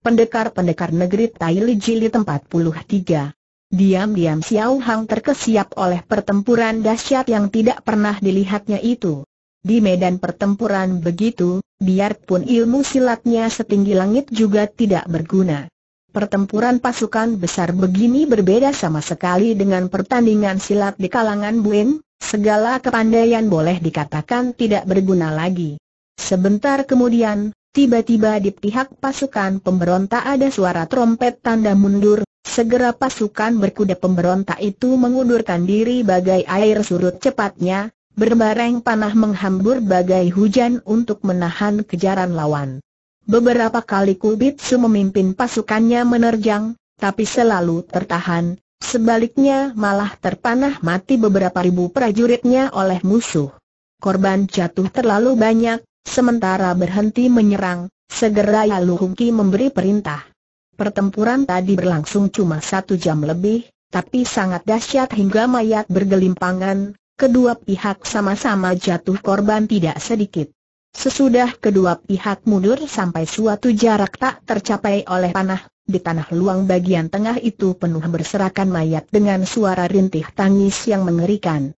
Pendekar-pendekar negeri Tai Li Jili tempat puluh tiga. Diam-diam Xiao Hang terkesiap oleh pertempuran dahsyat yang tidak pernah dilihatnya itu. Di medan pertempuran begitu, biarpun ilmu silatnya setinggi langit juga tidak berguna. Pertempuran pasukan besar begini berbeda sama sekali dengan pertandingan silat di kalangan Buin, segala kepandaian boleh dikatakan tidak berguna lagi. Sebentar kemudian, Tiba-tiba di pihak pasukan pemberontak ada suara trompet tanda mundur, segera pasukan berkuda pemberontak itu mengundurkan diri bagai air surut cepatnya, berbareng panah menghambur bagai hujan untuk menahan kejaran lawan. Beberapa kali Kubitsu memimpin pasukannya menerjang, tapi selalu tertahan, sebaliknya malah terpanah mati beberapa ribu prajuritnya oleh musuh. Korban jatuh terlalu banyak, Sementara berhenti menyerang, segera Yalu memberi perintah. Pertempuran tadi berlangsung cuma satu jam lebih, tapi sangat dahsyat hingga mayat bergelimpangan, kedua pihak sama-sama jatuh korban tidak sedikit. Sesudah kedua pihak mundur sampai suatu jarak tak tercapai oleh panah, di tanah luang bagian tengah itu penuh berserakan mayat dengan suara rintih tangis yang mengerikan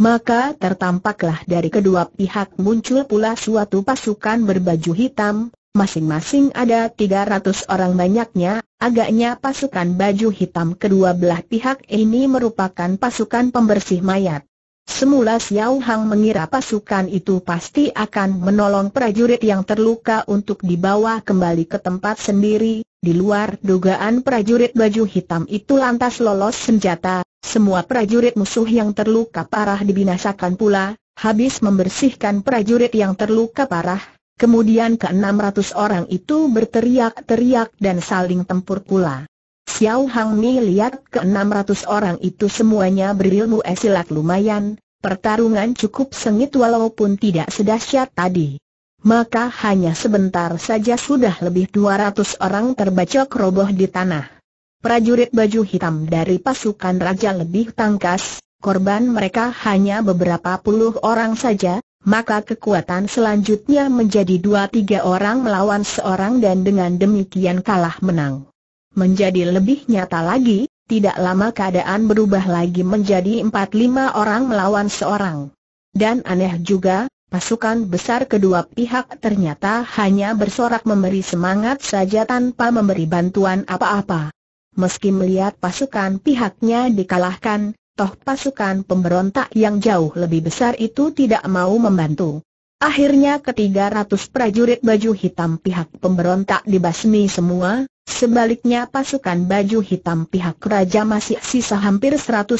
maka tertampaklah dari kedua pihak muncul pula suatu pasukan berbaju hitam, masing-masing ada 300 orang banyaknya, agaknya pasukan baju hitam kedua belah pihak ini merupakan pasukan pembersih mayat. Semula Xiao Hang mengira pasukan itu pasti akan menolong prajurit yang terluka untuk dibawa kembali ke tempat sendiri, di luar dugaan prajurit baju hitam itu lantas lolos senjata, semua prajurit musuh yang terluka parah dibinasakan pula, habis membersihkan prajurit yang terluka parah, kemudian ke enam ratus orang itu berteriak-teriak dan saling tempur pula. Xiao Hang Mi lihat ke enam ratus orang itu semuanya berilmu esilat lumayan, pertarungan cukup sengit walaupun tidak sedahsyat tadi. Maka hanya sebentar saja sudah lebih dua ratus orang terbacok roboh di tanah prajurit baju hitam dari pasukan raja lebih tangkas, korban mereka hanya beberapa puluh orang saja, maka kekuatan selanjutnya menjadi dua tiga orang melawan seorang dan dengan demikian kalah menang. Menjadi lebih nyata lagi, tidak lama keadaan berubah lagi menjadi empat lima orang melawan seorang. Dan aneh juga, Pasukan besar kedua pihak ternyata hanya bersorak memberi semangat saja tanpa memberi bantuan apa-apa. Meski melihat pasukan pihaknya dikalahkan, toh pasukan pemberontak yang jauh lebih besar itu tidak mau membantu. Akhirnya ketiga ratus prajurit baju hitam pihak pemberontak dibasmi semua, sebaliknya pasukan baju hitam pihak raja masih sisa hampir 150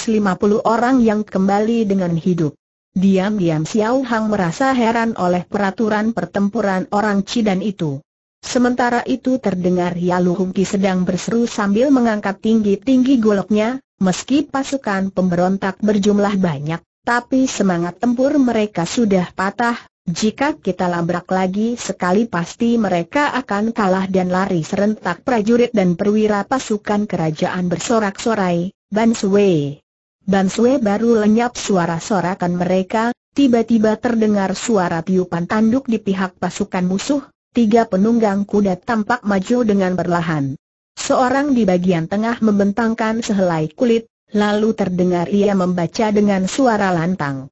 orang yang kembali dengan hidup. Diam-diam Xiao Hang merasa heran oleh peraturan pertempuran orang Cidan itu. Sementara itu terdengar Yalu sedang berseru sambil mengangkat tinggi-tinggi goloknya, meski pasukan pemberontak berjumlah banyak, tapi semangat tempur mereka sudah patah, jika kita labrak lagi sekali pasti mereka akan kalah dan lari serentak prajurit dan perwira pasukan kerajaan bersorak-sorai, Banswe. Banswe baru lenyap suara sorakan mereka, tiba-tiba terdengar suara tiupan tanduk di pihak pasukan musuh, Tiga penunggang kuda tampak maju dengan perlahan. Seorang di bagian tengah membentangkan sehelai kulit, lalu terdengar ia membaca dengan suara lantang.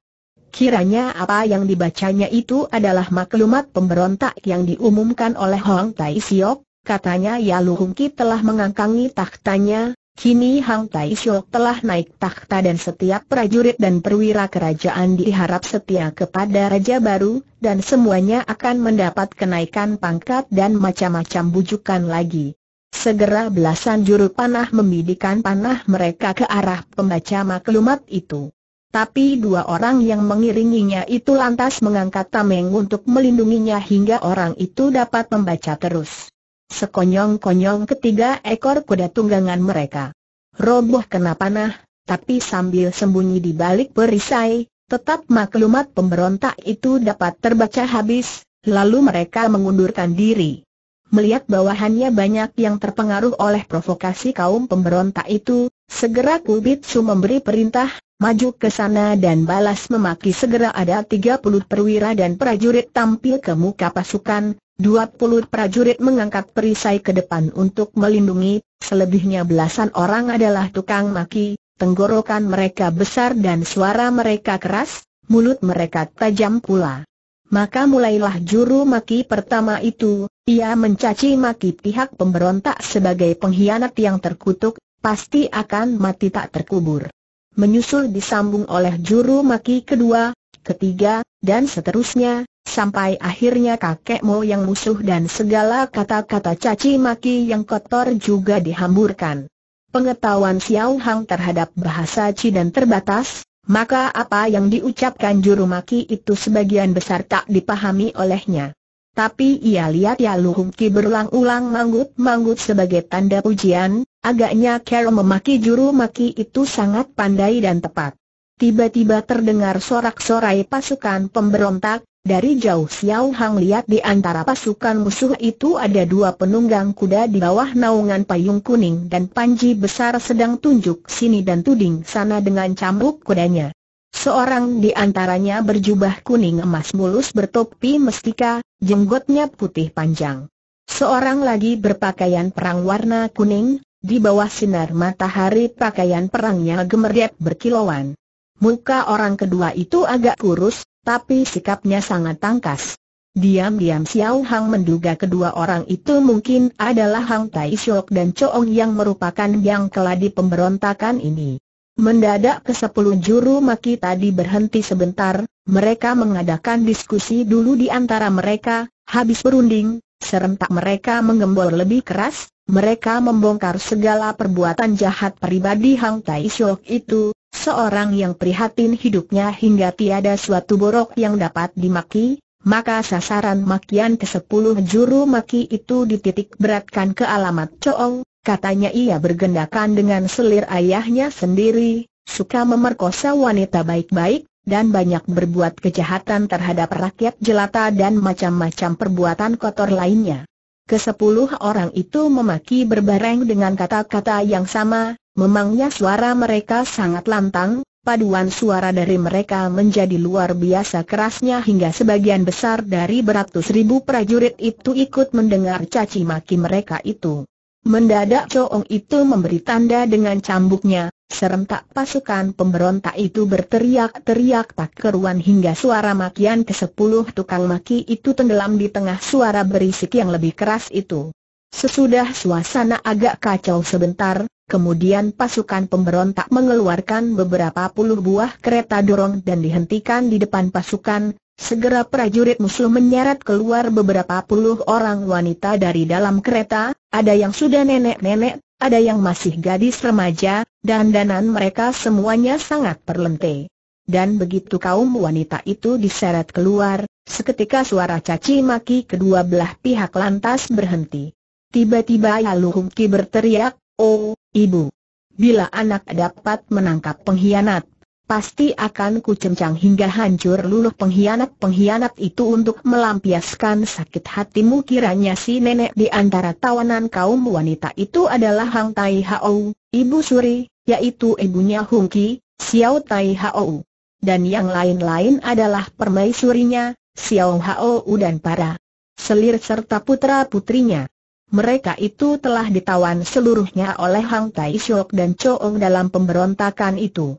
Kiranya apa yang dibacanya itu adalah maklumat pemberontak yang diumumkan oleh Hong Tai Siok, katanya Ya Luhungki telah mengangkangi tahtanya, Kini Hang Tai Shok telah naik takhta dan setiap prajurit dan perwira kerajaan diharap setia kepada raja baru, dan semuanya akan mendapat kenaikan pangkat dan macam-macam bujukan lagi. Segera belasan juru panah membidikan panah mereka ke arah pembaca maklumat itu. Tapi dua orang yang mengiringinya itu lantas mengangkat tameng untuk melindunginya hingga orang itu dapat membaca terus. Sekonyong-konyong ketiga ekor kuda tunggangan mereka. Roboh kena panah, tapi sambil sembunyi di balik perisai, tetap maklumat pemberontak itu dapat terbaca habis, lalu mereka mengundurkan diri. Melihat bawahannya banyak yang terpengaruh oleh provokasi kaum pemberontak itu, segera Kubitsu memberi perintah, maju ke sana dan balas memaki segera ada 30 perwira dan prajurit tampil ke muka pasukan, 20 prajurit mengangkat perisai ke depan untuk melindungi, selebihnya belasan orang adalah tukang maki, tenggorokan mereka besar dan suara mereka keras, mulut mereka tajam pula. Maka mulailah juru maki pertama itu, ia mencaci maki pihak pemberontak sebagai pengkhianat yang terkutuk, pasti akan mati tak terkubur. Menyusul disambung oleh juru maki kedua, ketiga, dan seterusnya, sampai akhirnya kakek yang musuh dan segala kata-kata caci maki yang kotor juga dihamburkan. Pengetahuan Xiao Hang terhadap bahasa dan terbatas, maka apa yang diucapkan juru maki itu sebagian besar tak dipahami olehnya. Tapi ia lihat Ya Luhung Ki berulang-ulang manggut-manggut sebagai tanda pujian, agaknya Carol memaki juru maki itu sangat pandai dan tepat. Tiba-tiba terdengar sorak-sorai pasukan pemberontak, dari jauh Xiao Hang lihat di antara pasukan musuh itu ada dua penunggang kuda di bawah naungan payung kuning dan panji besar sedang tunjuk sini dan tuding sana dengan cambuk kudanya. Seorang di antaranya berjubah kuning emas mulus bertopi mestika, jenggotnya putih panjang. Seorang lagi berpakaian perang warna kuning, di bawah sinar matahari pakaian perangnya gemerdep berkilauan. Muka orang kedua itu agak kurus, tapi sikapnya sangat tangkas. Diam-diam Xiao Hang menduga kedua orang itu mungkin adalah Hang Tai Shok dan Choong yang merupakan yang keladi pemberontakan ini. Mendadak ke sepuluh juru maki tadi berhenti sebentar, mereka mengadakan diskusi dulu di antara mereka, habis berunding, serentak mereka menggembor lebih keras, mereka membongkar segala perbuatan jahat pribadi Hang Tai Siok itu, seorang yang prihatin hidupnya hingga tiada suatu borok yang dapat dimaki, maka sasaran makian ke sepuluh juru maki itu dititik beratkan ke alamat Coong, katanya ia bergendakan dengan selir ayahnya sendiri, suka memerkosa wanita baik-baik, dan banyak berbuat kejahatan terhadap rakyat jelata dan macam-macam perbuatan kotor lainnya. Kesepuluh orang itu memaki berbareng dengan kata-kata yang sama, memangnya suara mereka sangat lantang, paduan suara dari mereka menjadi luar biasa kerasnya hingga sebagian besar dari beratus ribu prajurit itu ikut mendengar caci maki mereka itu. Mendadak Coong itu memberi tanda dengan cambuknya, serentak pasukan pemberontak itu berteriak-teriak tak keruan hingga suara makian ke sepuluh tukang maki itu tenggelam di tengah suara berisik yang lebih keras itu. Sesudah suasana agak kacau sebentar, kemudian pasukan pemberontak mengeluarkan beberapa puluh buah kereta dorong dan dihentikan di depan pasukan, Segera prajurit musuh menyeret keluar beberapa puluh orang wanita dari dalam kereta, ada yang sudah nenek-nenek, ada yang masih gadis remaja, dan danan mereka semuanya sangat perlente. Dan begitu kaum wanita itu diseret keluar, seketika suara caci maki kedua belah pihak lantas berhenti. Tiba-tiba Yalu Hungki berteriak, Oh, ibu! Bila anak dapat menangkap pengkhianat Pasti akan kucencang hingga hancur luluh pengkhianat-pengkhianat itu untuk melampiaskan sakit hatimu kiranya si nenek di antara tawanan kaum wanita itu adalah Hang Tai Hao, ibu suri, yaitu ibunya Hung Ki, Xiao Tai Hao. Dan yang lain-lain adalah permaisurinya, Xiao Hao dan para selir serta putra-putrinya. Mereka itu telah ditawan seluruhnya oleh Hang Tai Shok dan Choong dalam pemberontakan itu.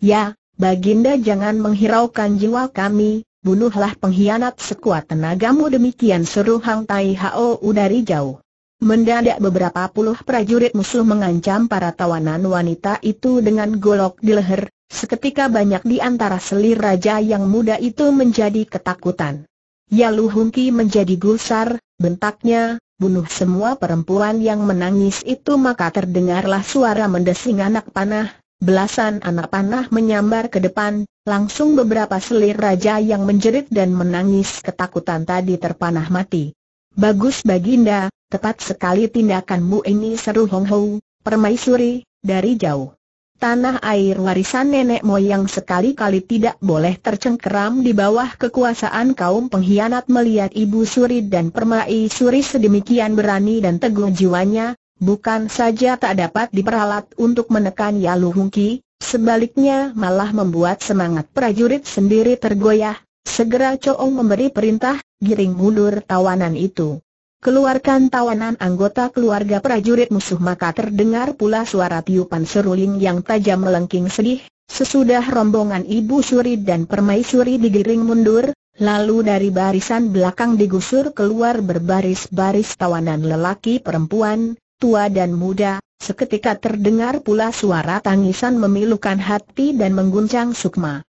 Ya, Baginda jangan menghiraukan jiwa kami, bunuhlah pengkhianat sekuat tenagamu demikian seru Hang Tai Hao dari jauh. Mendadak beberapa puluh prajurit musuh mengancam para tawanan wanita itu dengan golok di leher, seketika banyak di antara selir raja yang muda itu menjadi ketakutan. Yalu Luhungki menjadi gusar, bentaknya, bunuh semua perempuan yang menangis itu maka terdengarlah suara mendesing anak panah, belasan anak panah menyambar ke depan, langsung beberapa selir raja yang menjerit dan menangis ketakutan tadi terpanah mati. Bagus Baginda, tepat sekali tindakanmu ini seru Hong Hou, permaisuri, dari jauh. Tanah air warisan nenek moyang sekali-kali tidak boleh tercengkeram di bawah kekuasaan kaum pengkhianat melihat ibu suri dan permaisuri sedemikian berani dan teguh jiwanya, Bukan saja tak dapat diperalat untuk menekan Yalu Hungki, sebaliknya malah membuat semangat prajurit sendiri tergoyah. Segera Coong memberi perintah, giring mundur tawanan itu. Keluarkan tawanan anggota keluarga prajurit musuh maka terdengar pula suara tiupan seruling yang tajam melengking sedih. Sesudah rombongan ibu suri dan permaisuri digiring mundur, Lalu dari barisan belakang digusur keluar berbaris-baris tawanan lelaki perempuan, tua dan muda, seketika terdengar pula suara tangisan memilukan hati dan mengguncang sukma.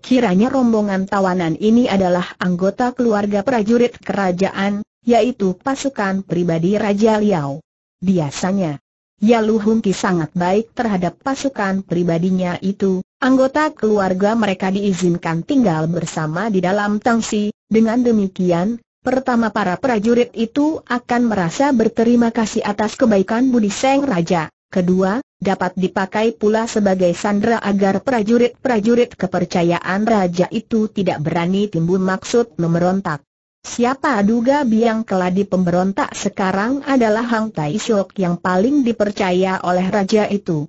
Kiranya rombongan tawanan ini adalah anggota keluarga prajurit kerajaan, yaitu pasukan pribadi Raja Liao. Biasanya, Yalu Hungki sangat baik terhadap pasukan pribadinya itu, anggota keluarga mereka diizinkan tinggal bersama di dalam tangsi, dengan demikian, Pertama para prajurit itu akan merasa berterima kasih atas kebaikan Budi Seng Raja. Kedua, dapat dipakai pula sebagai sandera agar prajurit-prajurit kepercayaan Raja itu tidak berani timbul maksud memberontak. Siapa duga biang keladi pemberontak sekarang adalah Hang Tai Shok yang paling dipercaya oleh raja itu.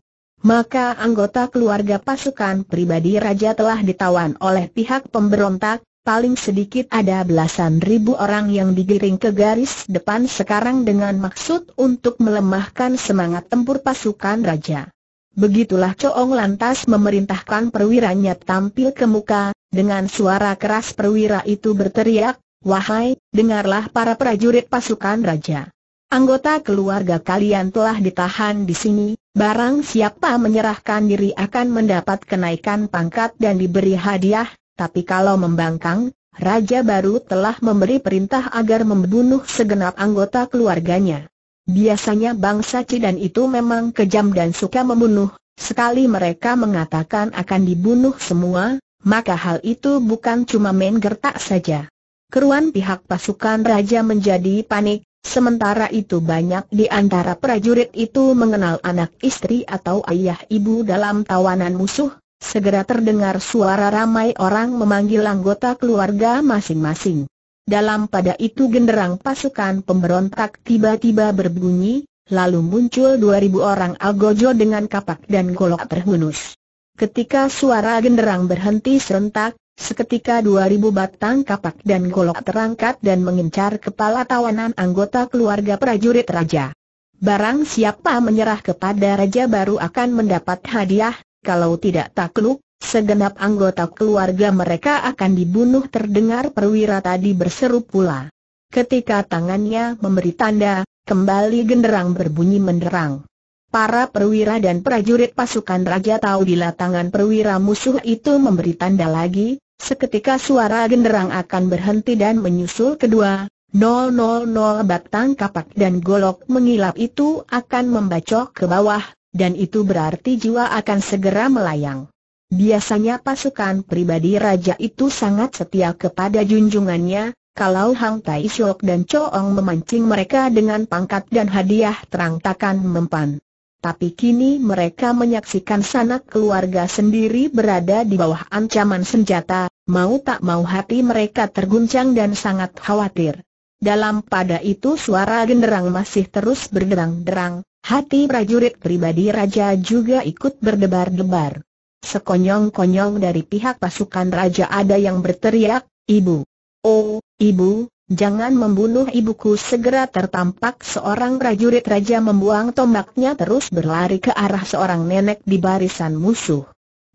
Maka anggota keluarga pasukan pribadi raja telah ditawan oleh pihak pemberontak, paling sedikit ada belasan ribu orang yang digiring ke garis depan sekarang dengan maksud untuk melemahkan semangat tempur pasukan raja. Begitulah Coong lantas memerintahkan perwiranya tampil ke muka, dengan suara keras perwira itu berteriak, Wahai, dengarlah para prajurit pasukan raja. Anggota keluarga kalian telah ditahan di sini, barang siapa menyerahkan diri akan mendapat kenaikan pangkat dan diberi hadiah, tapi kalau membangkang, Raja baru telah memberi perintah agar membunuh segenap anggota keluarganya. Biasanya bangsa Cidan itu memang kejam dan suka membunuh, sekali mereka mengatakan akan dibunuh semua, maka hal itu bukan cuma main gertak saja. Keruan pihak pasukan Raja menjadi panik, Sementara itu banyak di antara prajurit itu mengenal anak istri atau ayah ibu dalam tawanan musuh, segera terdengar suara ramai orang memanggil anggota keluarga masing-masing. Dalam pada itu genderang pasukan pemberontak tiba-tiba berbunyi, lalu muncul 2000 orang algojo dengan kapak dan golok terhunus. Ketika suara genderang berhenti serentak, seketika 2000 batang kapak dan golok terangkat dan mengincar kepala tawanan anggota keluarga prajurit raja. Barang siapa menyerah kepada raja baru akan mendapat hadiah, kalau tidak takluk, segenap anggota keluarga mereka akan dibunuh terdengar perwira tadi berseru pula. Ketika tangannya memberi tanda, kembali genderang berbunyi menderang. Para perwira dan prajurit pasukan Raja tahu bila tangan perwira musuh itu memberi tanda lagi, seketika suara genderang akan berhenti dan menyusul kedua, 000 batang kapak dan golok mengilap itu akan membacok ke bawah, dan itu berarti jiwa akan segera melayang. Biasanya pasukan pribadi raja itu sangat setia kepada junjungannya, kalau Hang Tai Shok dan Choong memancing mereka dengan pangkat dan hadiah terang takkan mempan. Tapi kini mereka menyaksikan sanak keluarga sendiri berada di bawah ancaman senjata, mau tak mau hati mereka terguncang dan sangat khawatir. Dalam pada itu suara genderang masih terus berderang-derang, Hati prajurit pribadi raja juga ikut berdebar-debar. Sekonyong-konyong dari pihak pasukan raja ada yang berteriak, Ibu! Oh, Ibu, jangan membunuh ibuku segera tertampak seorang prajurit raja membuang tombaknya terus berlari ke arah seorang nenek di barisan musuh.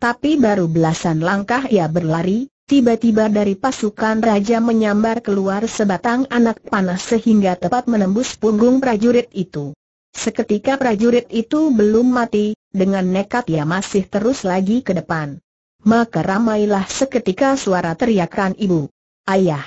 Tapi baru belasan langkah ia berlari, Tiba-tiba dari pasukan raja menyambar keluar sebatang anak panas sehingga tepat menembus punggung prajurit itu. Seketika prajurit itu belum mati, dengan nekat ia masih terus lagi ke depan. Maka ramailah seketika suara teriakan ibu. Ayah!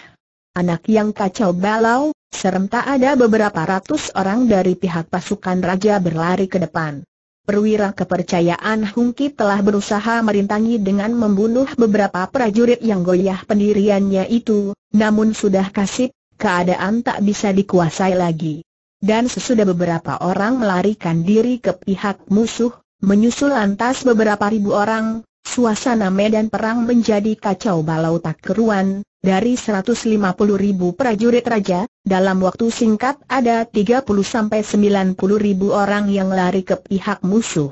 Anak yang kacau balau, serentak ada beberapa ratus orang dari pihak pasukan raja berlari ke depan. Perwira kepercayaan Hungki telah berusaha merintangi dengan membunuh beberapa prajurit yang goyah pendiriannya itu, namun sudah kasih, keadaan tak bisa dikuasai lagi dan sesudah beberapa orang melarikan diri ke pihak musuh, menyusul lantas beberapa ribu orang, suasana medan perang menjadi kacau balau tak keruan, dari 150 ribu prajurit raja, dalam waktu singkat ada 30-90 ribu orang yang lari ke pihak musuh.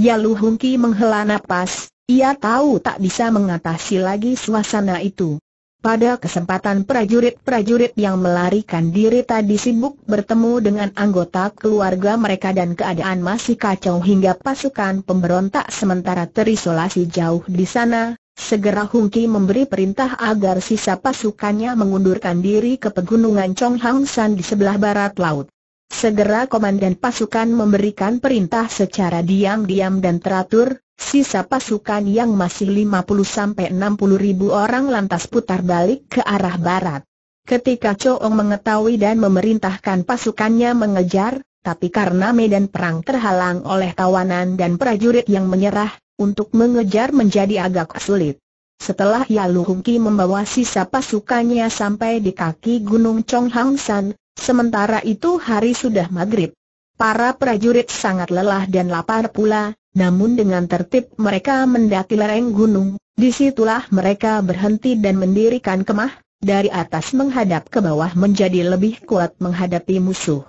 Yalu Hungki menghela napas, ia tahu tak bisa mengatasi lagi suasana itu. Pada kesempatan prajurit-prajurit yang melarikan diri tadi sibuk bertemu dengan anggota keluarga mereka dan keadaan masih kacau hingga pasukan pemberontak sementara terisolasi jauh di sana, segera Hungki memberi perintah agar sisa pasukannya mengundurkan diri ke pegunungan Chonghang San di sebelah barat laut. Segera komandan pasukan memberikan perintah secara diam-diam dan teratur, Sisa pasukan yang masih 50-60 ribu orang lantas putar balik ke arah barat. Ketika Choong mengetahui dan memerintahkan pasukannya mengejar, tapi karena medan perang terhalang oleh tawanan dan prajurit yang menyerah, untuk mengejar menjadi agak sulit. Setelah Yalu Hungki membawa sisa pasukannya sampai di kaki Gunung Chonghang San, sementara itu hari sudah maghrib. Para prajurit sangat lelah dan lapar pula, namun dengan tertib mereka mendaki lereng gunung, disitulah mereka berhenti dan mendirikan kemah, dari atas menghadap ke bawah menjadi lebih kuat menghadapi musuh.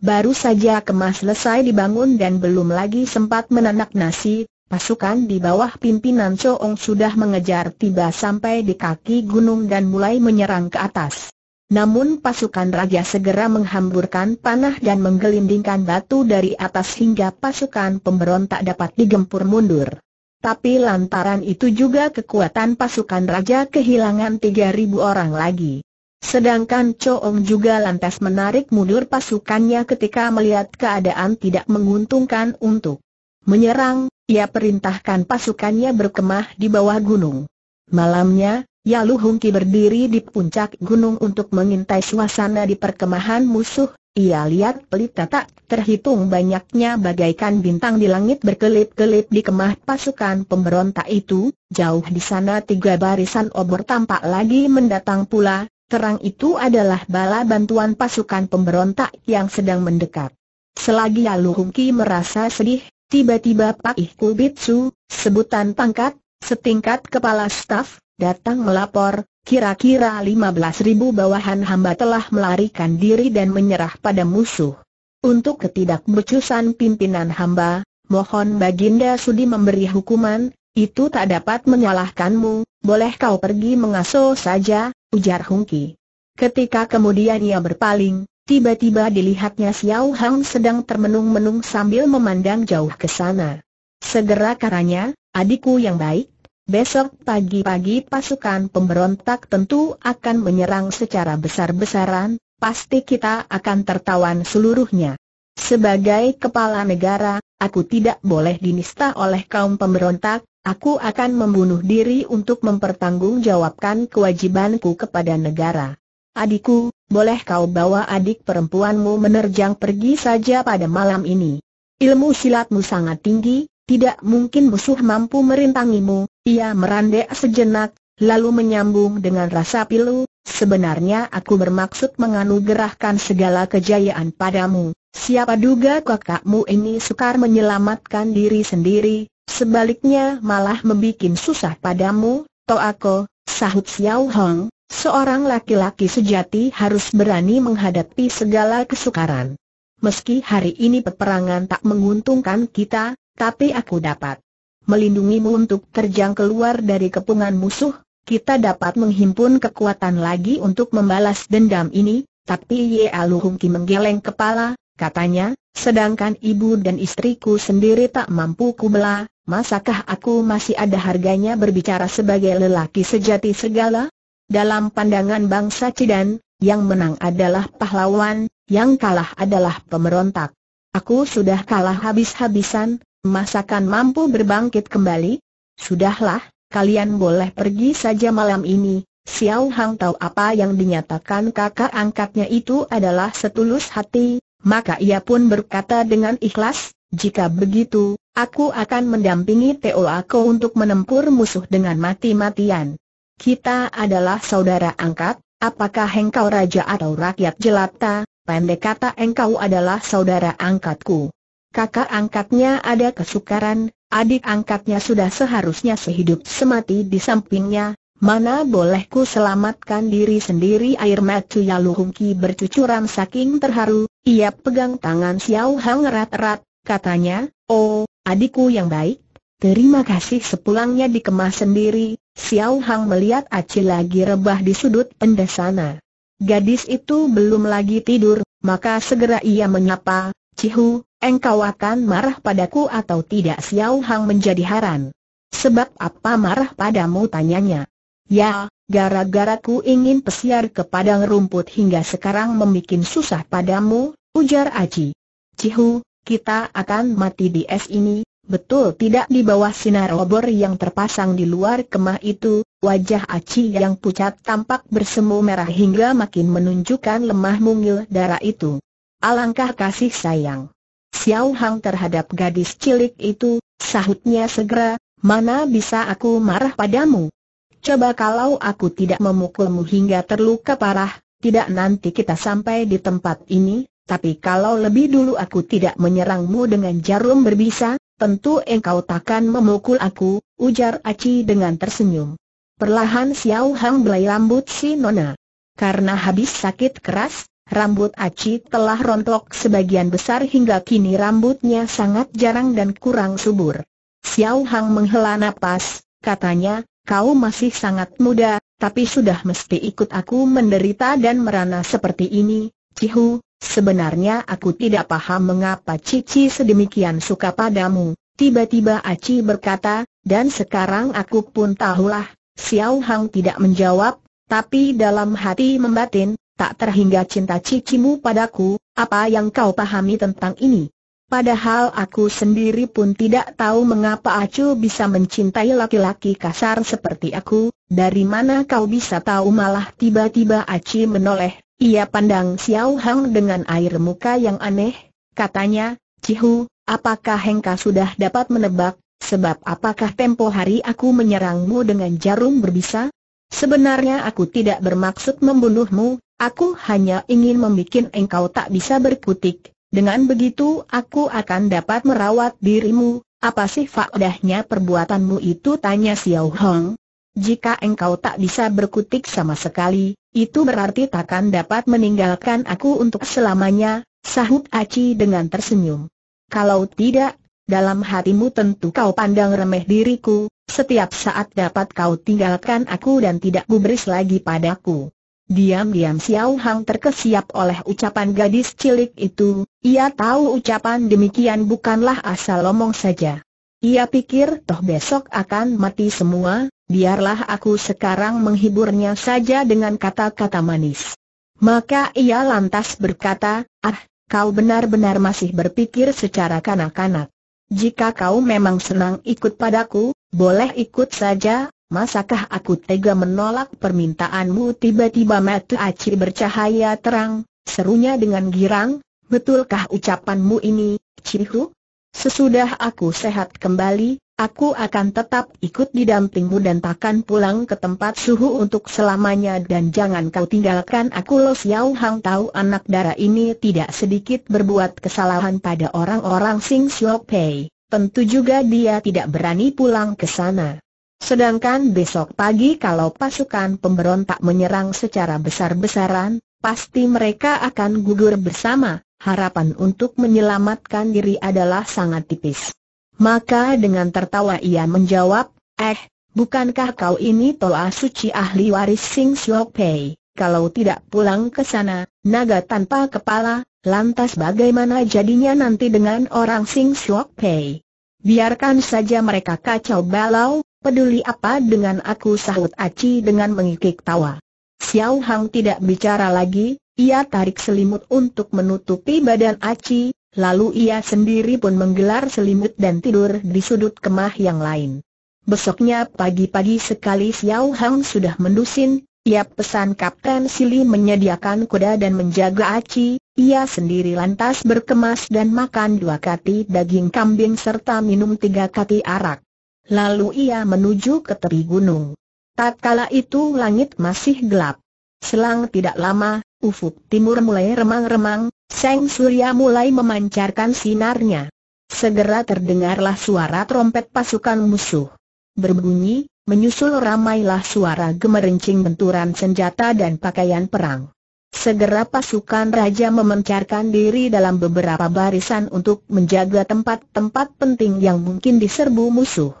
Baru saja kemah selesai dibangun dan belum lagi sempat menanak nasi, pasukan di bawah pimpinan Coong sudah mengejar tiba sampai di kaki gunung dan mulai menyerang ke atas. Namun pasukan raja segera menghamburkan panah dan menggelindingkan batu dari atas hingga pasukan pemberontak dapat digempur mundur. Tapi lantaran itu juga kekuatan pasukan raja kehilangan 3.000 orang lagi. Sedangkan Choong juga lantas menarik mundur pasukannya ketika melihat keadaan tidak menguntungkan untuk menyerang, ia perintahkan pasukannya berkemah di bawah gunung. Malamnya, Yalu Hungki berdiri di puncak gunung untuk mengintai suasana di perkemahan musuh, ia lihat pelita tak terhitung banyaknya bagaikan bintang di langit berkelip-kelip di kemah pasukan pemberontak itu, jauh di sana tiga barisan obor tampak lagi mendatang pula, terang itu adalah bala bantuan pasukan pemberontak yang sedang mendekat. Selagi Yalu Hungki merasa sedih, tiba-tiba Pak Kubitsu, sebutan pangkat, setingkat kepala staf, datang melapor, kira-kira 15 ribu bawahan hamba telah melarikan diri dan menyerah pada musuh. Untuk ketidakbecusan pimpinan hamba, mohon Baginda Sudi memberi hukuman, itu tak dapat menyalahkanmu, boleh kau pergi mengasuh saja, ujar Ki. Ketika kemudian ia berpaling, tiba-tiba dilihatnya Xiao Hang sedang termenung-menung sambil memandang jauh ke sana. Segera karanya, adikku yang baik, Besok pagi-pagi pasukan pemberontak tentu akan menyerang secara besar-besaran, pasti kita akan tertawan seluruhnya. Sebagai kepala negara, aku tidak boleh dinista oleh kaum pemberontak, aku akan membunuh diri untuk mempertanggungjawabkan kewajibanku kepada negara. Adikku, boleh kau bawa adik perempuanmu menerjang pergi saja pada malam ini. Ilmu silatmu sangat tinggi, tidak mungkin musuh mampu merintangimu, ia merandek sejenak, lalu menyambung dengan rasa pilu, sebenarnya aku bermaksud menganugerahkan segala kejayaan padamu, siapa duga kakakmu ini sukar menyelamatkan diri sendiri, sebaliknya malah membuat susah padamu, aku, sahut Xiao Hong, seorang laki-laki sejati harus berani menghadapi segala kesukaran. Meski hari ini peperangan tak menguntungkan kita, tapi aku dapat melindungimu untuk terjang keluar dari kepungan musuh, kita dapat menghimpun kekuatan lagi untuk membalas dendam ini, tapi Ye Aluhungki menggeleng kepala, katanya, sedangkan ibu dan istriku sendiri tak mampu kubela, masakah aku masih ada harganya berbicara sebagai lelaki sejati segala? Dalam pandangan bangsa Cidan, yang menang adalah pahlawan, yang kalah adalah pemberontak. Aku sudah kalah habis-habisan, Masakan mampu berbangkit kembali? Sudahlah, kalian boleh pergi saja malam ini. Xiao Hang tahu apa yang dinyatakan kakak angkatnya itu adalah setulus hati, maka ia pun berkata dengan ikhlas, jika begitu, aku akan mendampingi Teo Ako untuk menempur musuh dengan mati-matian. Kita adalah saudara angkat, apakah engkau raja atau rakyat jelata, pendek kata engkau adalah saudara angkatku kakak angkatnya ada kesukaran, adik angkatnya sudah seharusnya sehidup semati di sampingnya, mana bolehku selamatkan diri sendiri air matu Yalu bercucuran saking terharu, ia pegang tangan Xiao Hang erat-erat, katanya, oh, adikku yang baik, terima kasih sepulangnya dikemas sendiri, Xiao Hang melihat Aci lagi rebah di sudut pendesana. Gadis itu belum lagi tidur, maka segera ia menyapa, Cihu, engkau akan marah padaku atau tidak Xiao Hang menjadi haran. Sebab apa marah padamu tanyanya. Ya, gara-gara ku ingin pesiar ke padang rumput hingga sekarang membuat susah padamu, ujar Aji. Cihu, kita akan mati di es ini, betul tidak di bawah sinar obor yang terpasang di luar kemah itu, wajah Aci yang pucat tampak bersemu merah hingga makin menunjukkan lemah mungil darah itu. Alangkah kasih sayang. Xiao Hang terhadap gadis cilik itu, sahutnya segera, mana bisa aku marah padamu? Coba kalau aku tidak memukulmu hingga terluka parah, tidak nanti kita sampai di tempat ini, tapi kalau lebih dulu aku tidak menyerangmu dengan jarum berbisa, tentu engkau takkan memukul aku, ujar Aci dengan tersenyum. Perlahan Xiao Hang belai rambut si Nona. Karena habis sakit keras, Rambut Aci telah rontok sebagian besar hingga kini rambutnya sangat jarang dan kurang subur. Xiao Hang menghela napas, katanya, kau masih sangat muda, tapi sudah mesti ikut aku menderita dan merana seperti ini, Cihu, sebenarnya aku tidak paham mengapa Cici sedemikian suka padamu. Tiba-tiba Aci berkata, dan sekarang aku pun tahulah, Xiao Hang tidak menjawab, tapi dalam hati membatin, tak terhingga cinta cicimu padaku, apa yang kau pahami tentang ini? Padahal aku sendiri pun tidak tahu mengapa Acu bisa mencintai laki-laki kasar seperti aku, dari mana kau bisa tahu malah tiba-tiba Aci menoleh, ia pandang Xiao Hang dengan air muka yang aneh, katanya, Cihu, apakah Hengka sudah dapat menebak, sebab apakah tempo hari aku menyerangmu dengan jarum berbisa? Sebenarnya aku tidak bermaksud membunuhmu, Aku hanya ingin membuat engkau tak bisa berkutik, dengan begitu aku akan dapat merawat dirimu, apa sih faedahnya perbuatanmu itu tanya Xiao Hong. Jika engkau tak bisa berkutik sama sekali, itu berarti takkan dapat meninggalkan aku untuk selamanya, sahut Aci dengan tersenyum. Kalau tidak, dalam hatimu tentu kau pandang remeh diriku, setiap saat dapat kau tinggalkan aku dan tidak gubris lagi padaku. Diam-diam Xiao Hang terkesiap oleh ucapan gadis cilik itu, ia tahu ucapan demikian bukanlah asal omong saja. Ia pikir toh besok akan mati semua, biarlah aku sekarang menghiburnya saja dengan kata-kata manis. Maka ia lantas berkata, ah, kau benar-benar masih berpikir secara kanak-kanak. Jika kau memang senang ikut padaku, boleh ikut saja, Masakah aku tega menolak permintaanmu tiba-tiba mata Aci bercahaya terang, serunya dengan girang, betulkah ucapanmu ini, Cihu? Sesudah aku sehat kembali, aku akan tetap ikut didampingmu dan takkan pulang ke tempat suhu untuk selamanya dan jangan kau tinggalkan aku Los Yau Hang tahu anak darah ini tidak sedikit berbuat kesalahan pada orang-orang Sing Siok Pei, tentu juga dia tidak berani pulang ke sana. Sedangkan besok pagi kalau pasukan pemberontak menyerang secara besar-besaran, pasti mereka akan gugur bersama, harapan untuk menyelamatkan diri adalah sangat tipis. Maka dengan tertawa ia menjawab, eh, bukankah kau ini toa suci ahli waris Sing Siok Pei? Kalau tidak pulang ke sana, naga tanpa kepala, lantas bagaimana jadinya nanti dengan orang Sing Siok Pei? Biarkan saja mereka kacau balau, Peduli apa dengan aku sahut Aci dengan mengikik tawa. Xiao Hang tidak bicara lagi, ia tarik selimut untuk menutupi badan Aci, lalu ia sendiri pun menggelar selimut dan tidur di sudut kemah yang lain. Besoknya pagi-pagi sekali Xiao Hang sudah mendusin, ia pesan Kapten Sili menyediakan kuda dan menjaga Aci, ia sendiri lantas berkemas dan makan dua kati daging kambing serta minum tiga kati arak. Lalu ia menuju ke tepi gunung. Tatkala itu langit masih gelap. Selang tidak lama, ufuk timur mulai remang-remang, Seng Surya mulai memancarkan sinarnya. Segera terdengarlah suara trompet pasukan musuh. Berbunyi, menyusul ramailah suara gemerincing benturan senjata dan pakaian perang. Segera pasukan raja memencarkan diri dalam beberapa barisan untuk menjaga tempat-tempat penting yang mungkin diserbu musuh.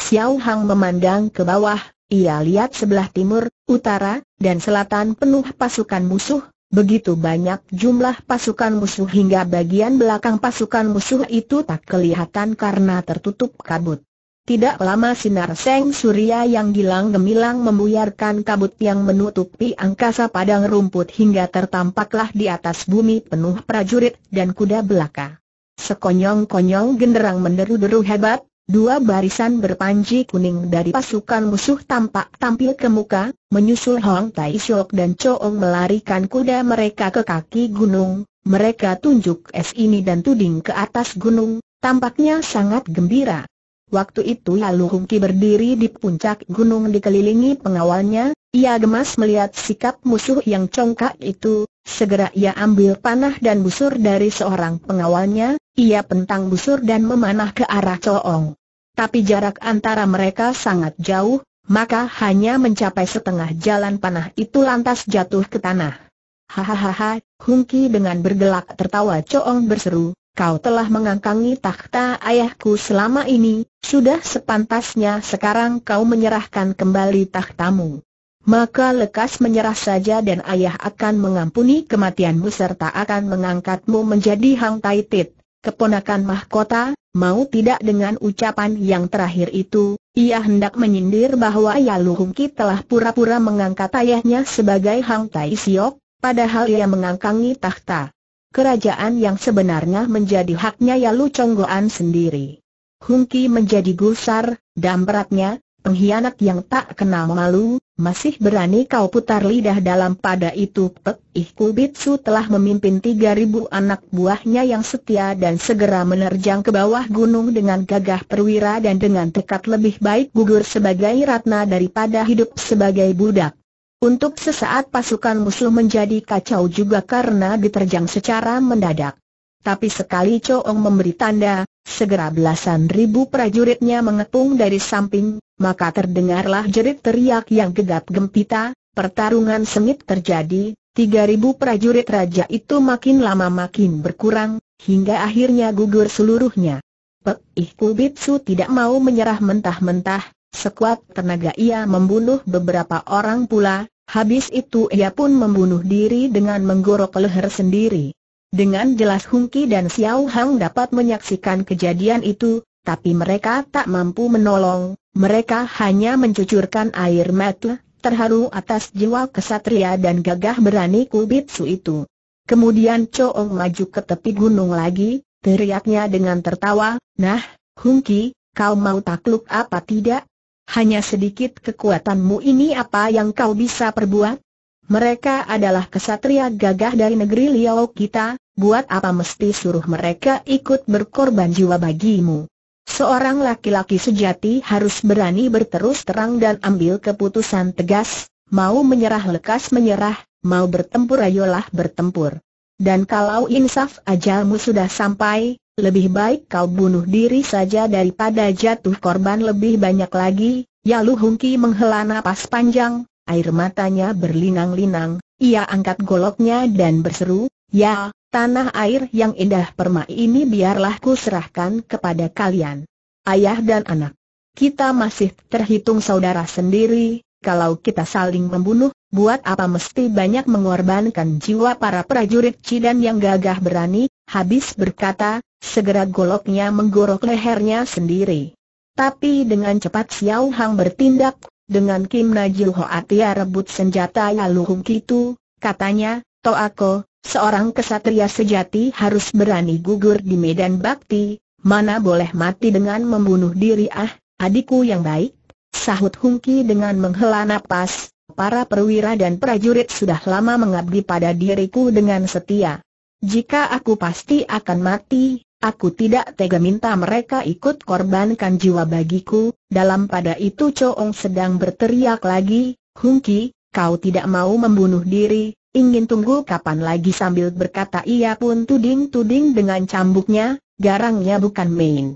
Xiao Hang memandang ke bawah, ia lihat sebelah timur, utara, dan selatan penuh pasukan musuh, begitu banyak jumlah pasukan musuh hingga bagian belakang pasukan musuh itu tak kelihatan karena tertutup kabut. Tidak lama sinar seng surya yang gilang gemilang membuyarkan kabut yang menutupi angkasa padang rumput hingga tertampaklah di atas bumi penuh prajurit dan kuda belaka. Sekonyong-konyong genderang menderu-deru hebat, Dua barisan berpanji kuning dari pasukan musuh tampak tampil ke muka, menyusul Hong Tai Siok dan Choong melarikan kuda mereka ke kaki gunung, mereka tunjuk es ini dan tuding ke atas gunung, tampaknya sangat gembira. Waktu itu lalu Hong Ki berdiri di puncak gunung dikelilingi pengawalnya, ia gemas melihat sikap musuh yang congkak itu, Segera ia ambil panah dan busur dari seorang pengawalnya, ia pentang busur dan memanah ke arah Coong. Tapi jarak antara mereka sangat jauh, maka hanya mencapai setengah jalan panah itu lantas jatuh ke tanah. Hahaha, Hungki dengan bergelak tertawa Coong berseru, kau telah mengangkangi takhta ayahku selama ini, sudah sepantasnya sekarang kau menyerahkan kembali takhtamu maka lekas menyerah saja dan ayah akan mengampuni kematianmu serta akan mengangkatmu menjadi Hang Tai Tit, keponakan mahkota, mau tidak dengan ucapan yang terakhir itu, ia hendak menyindir bahwa Yalu telah pura-pura mengangkat ayahnya sebagai Hang Tai Siok, padahal ia mengangkangi tahta kerajaan yang sebenarnya menjadi haknya Yalu Conggoan sendiri. Hungki menjadi gusar, dan beratnya, pengkhianat yang tak kenal malu, masih berani kau putar lidah dalam pada itu Pek Ihku Bitsu telah memimpin 3.000 anak buahnya yang setia dan segera menerjang ke bawah gunung dengan gagah perwira dan dengan tekad lebih baik gugur sebagai ratna daripada hidup sebagai budak. Untuk sesaat pasukan musuh menjadi kacau juga karena diterjang secara mendadak. Tapi sekali Choong memberi tanda, Segera belasan ribu prajuritnya mengepung dari samping, maka terdengarlah jerit teriak yang gegap gempita, pertarungan sengit terjadi, tiga ribu prajurit raja itu makin lama makin berkurang, hingga akhirnya gugur seluruhnya. Peih Kubitsu tidak mau menyerah mentah-mentah, sekuat tenaga ia membunuh beberapa orang pula, habis itu ia pun membunuh diri dengan menggorok leher sendiri. Dengan jelas Hungki dan Xiao Hang dapat menyaksikan kejadian itu, tapi mereka tak mampu menolong, mereka hanya mencucurkan air mata, terharu atas jiwa kesatria dan gagah berani kubit su itu. Kemudian Choong maju ke tepi gunung lagi, teriaknya dengan tertawa, Nah, Hungki, kau mau takluk apa tidak? Hanya sedikit kekuatanmu ini apa yang kau bisa perbuat? Mereka adalah kesatria gagah dari negeri Liao kita, buat apa mesti suruh mereka ikut berkorban jiwa bagimu? Seorang laki-laki sejati harus berani berterus terang dan ambil keputusan tegas, mau menyerah lekas menyerah, mau bertempur ayolah bertempur. Dan kalau insaf ajalmu sudah sampai, lebih baik kau bunuh diri saja daripada jatuh korban lebih banyak lagi, ya Lu menghela napas panjang, air matanya berlinang-linang, ia angkat goloknya dan berseru, Ya, tanah air yang indah permai ini biarlah ku serahkan kepada kalian. Ayah dan anak. Kita masih terhitung saudara sendiri, kalau kita saling membunuh, buat apa mesti banyak mengorbankan jiwa para prajurit Cidan yang gagah berani, habis berkata, segera goloknya menggorok lehernya sendiri. Tapi dengan cepat Xiao Hang bertindak dengan Kim Najil Hoatia rebut senjata Yaluhung Kitu, katanya, aku, seorang kesatria sejati harus berani gugur di medan bakti, mana boleh mati dengan membunuh diri ah, adikku yang baik, sahut Ki dengan menghela napas, para perwira dan prajurit sudah lama mengabdi pada diriku dengan setia. Jika aku pasti akan mati, Aku tidak tega minta mereka ikut korbankan jiwa bagiku, dalam pada itu Coong sedang berteriak lagi, Hunky, kau tidak mau membunuh diri, ingin tunggu kapan lagi sambil berkata ia pun tuding-tuding dengan cambuknya, garangnya bukan main.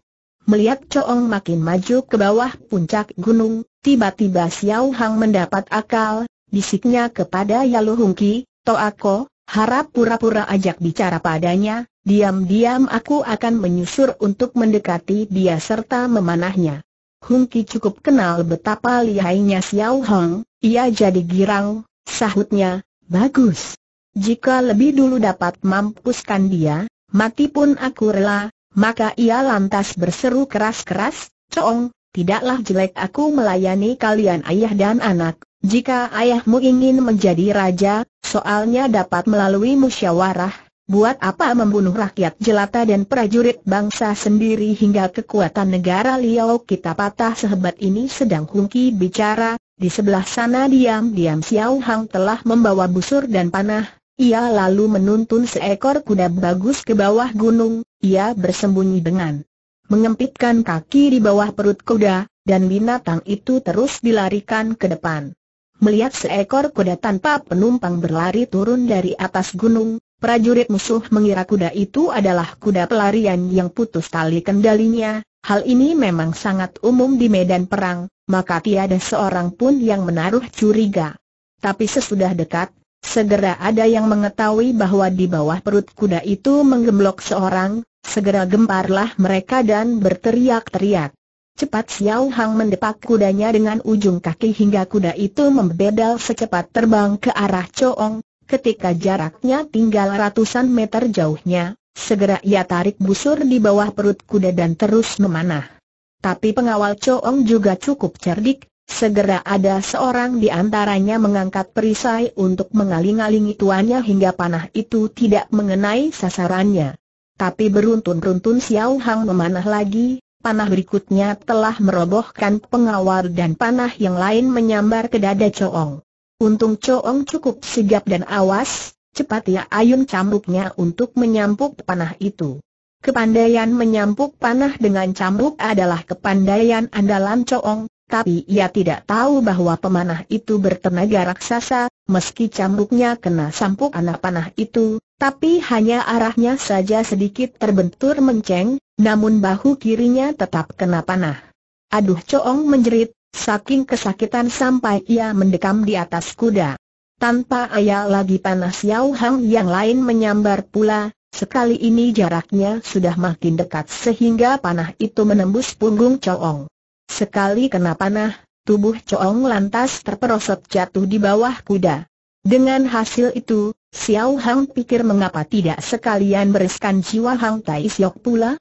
Melihat Coong makin maju ke bawah puncak gunung, tiba-tiba Xiao Hang mendapat akal, bisiknya kepada Yalu to Toako, Harap pura-pura ajak bicara padanya, diam-diam aku akan menyusur untuk mendekati dia serta memanahnya. Hung Ki cukup kenal betapa lihainya Xiao Hong, ia jadi girang, sahutnya, bagus. Jika lebih dulu dapat mampuskan dia, mati pun aku rela, maka ia lantas berseru keras-keras, Coong, tidaklah jelek aku melayani kalian ayah dan anak, jika ayahmu ingin menjadi raja, soalnya dapat melalui musyawarah, buat apa membunuh rakyat jelata dan prajurit bangsa sendiri hingga kekuatan negara Liao kita patah sehebat ini sedang Hungki bicara, di sebelah sana diam-diam Xiao Hang telah membawa busur dan panah, ia lalu menuntun seekor kuda bagus ke bawah gunung, ia bersembunyi dengan mengempitkan kaki di bawah perut kuda, dan binatang itu terus dilarikan ke depan. Melihat seekor kuda tanpa penumpang berlari turun dari atas gunung, prajurit musuh mengira kuda itu adalah kuda pelarian yang putus tali kendalinya. Hal ini memang sangat umum di medan perang, maka tiada seorang pun yang menaruh curiga. Tapi sesudah dekat, segera ada yang mengetahui bahwa di bawah perut kuda itu menggemblok seorang, segera gemparlah mereka dan berteriak-teriak. Cepat Xiao Hang mendepak kudanya dengan ujung kaki hingga kuda itu membedal secepat terbang ke arah Choong. Ketika jaraknya tinggal ratusan meter jauhnya, segera ia tarik busur di bawah perut kuda dan terus memanah. Tapi pengawal Choong juga cukup cerdik, Segera ada seorang di antaranya mengangkat perisai untuk mengaling-alingi tuannya hingga panah itu tidak mengenai sasarannya. Tapi beruntun untun Xiao Hang memanah lagi, panah berikutnya telah merobohkan pengawal dan panah yang lain menyambar ke dada Coong. Untung Coong cukup sigap dan awas, cepat ia ayun cambuknya untuk menyampuk panah itu. Kepandaian menyampuk panah dengan cambuk adalah kepandaian andalan Coong, tapi ia tidak tahu bahwa pemanah itu bertenaga raksasa, meski cambuknya kena sampuk anak panah itu, tapi hanya arahnya saja sedikit terbentur menceng, namun bahu kirinya tetap kena panah. Aduh coong menjerit, saking kesakitan sampai ia mendekam di atas kuda. Tanpa ayah lagi panah Xiao Hang yang lain menyambar pula, sekali ini jaraknya sudah makin dekat sehingga panah itu menembus punggung Coong. Sekali kena panah, tubuh Coong lantas terperosot jatuh di bawah kuda. Dengan hasil itu, Xiao Hang pikir mengapa tidak sekalian bereskan jiwa Hang Tai Siok pula?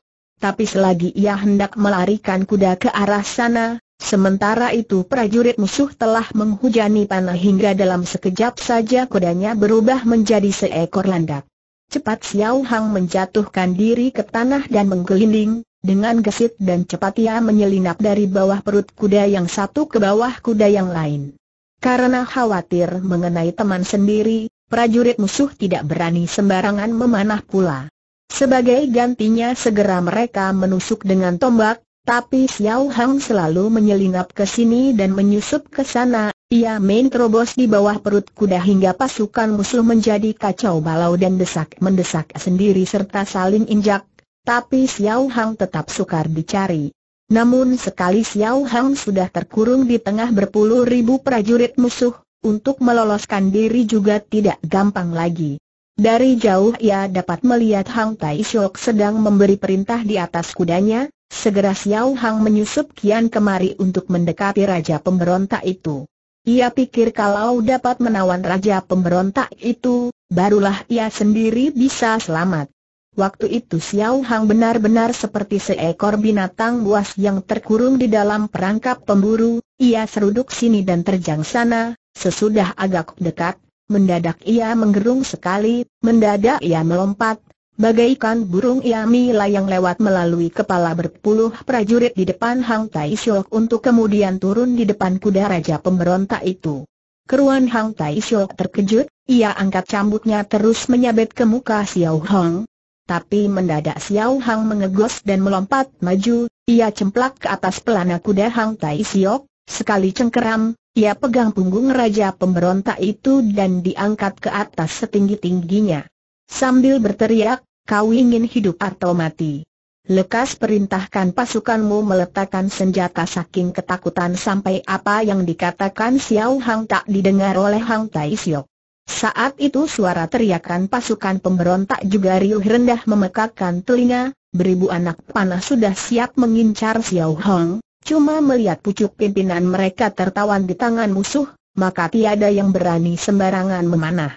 Tapi selagi ia hendak melarikan kuda ke arah sana, sementara itu prajurit musuh telah menghujani panah hingga dalam sekejap saja kudanya berubah menjadi seekor landak. Cepat Xiao Hang menjatuhkan diri ke tanah dan menggelinding, dengan gesit dan cepat ia menyelinap dari bawah perut kuda yang satu ke bawah kuda yang lain. Karena khawatir mengenai teman sendiri, prajurit musuh tidak berani sembarangan memanah pula. Sebagai gantinya segera mereka menusuk dengan tombak, tapi Xiao Hang selalu menyelinap ke sini dan menyusup ke sana, ia main terobos di bawah perut kuda hingga pasukan musuh menjadi kacau balau dan desak-mendesak sendiri serta saling injak, tapi Xiao Hang tetap sukar dicari. Namun sekali Xiao Hang sudah terkurung di tengah berpuluh ribu prajurit musuh, untuk meloloskan diri juga tidak gampang lagi. Dari jauh ia dapat melihat Hang Tai Shok sedang memberi perintah di atas kudanya, segera Xiao Hang menyusup kian kemari untuk mendekati Raja Pemberontak itu. Ia pikir kalau dapat menawan Raja Pemberontak itu, barulah ia sendiri bisa selamat. Waktu itu Xiao Hang benar-benar seperti seekor binatang buas yang terkurung di dalam perangkap pemburu, ia seruduk sini dan terjang sana, sesudah agak dekat, mendadak ia menggerung sekali, mendadak ia melompat, bagaikan burung ia melayang lewat melalui kepala berpuluh prajurit di depan Hang Tai Siok untuk kemudian turun di depan kuda raja pemberontak itu. Keruan Hang Tai Siok terkejut, ia angkat cambuknya terus menyabet ke muka Xiao Hang, tapi mendadak Xiao Hang mengegos dan melompat maju, ia cemplak ke atas pelana kuda Hang Tai Siok, sekali cengkeram, ia pegang punggung raja pemberontak itu dan diangkat ke atas setinggi-tingginya. Sambil berteriak, kau ingin hidup atau mati. Lekas perintahkan pasukanmu meletakkan senjata saking ketakutan sampai apa yang dikatakan Xiao Hang tak didengar oleh Hang Tai Siok. Saat itu suara teriakan pasukan pemberontak juga riuh rendah memekakkan telinga, beribu anak panah sudah siap mengincar Xiao Hong, cuma melihat pucuk pimpinan mereka tertawan di tangan musuh, maka tiada yang berani sembarangan memanah.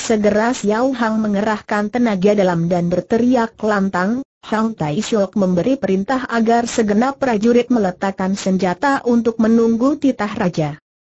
Segera Xiao Hong mengerahkan tenaga dalam dan berteriak lantang, Hang Tai Shok memberi perintah agar segenap prajurit meletakkan senjata untuk menunggu titah raja.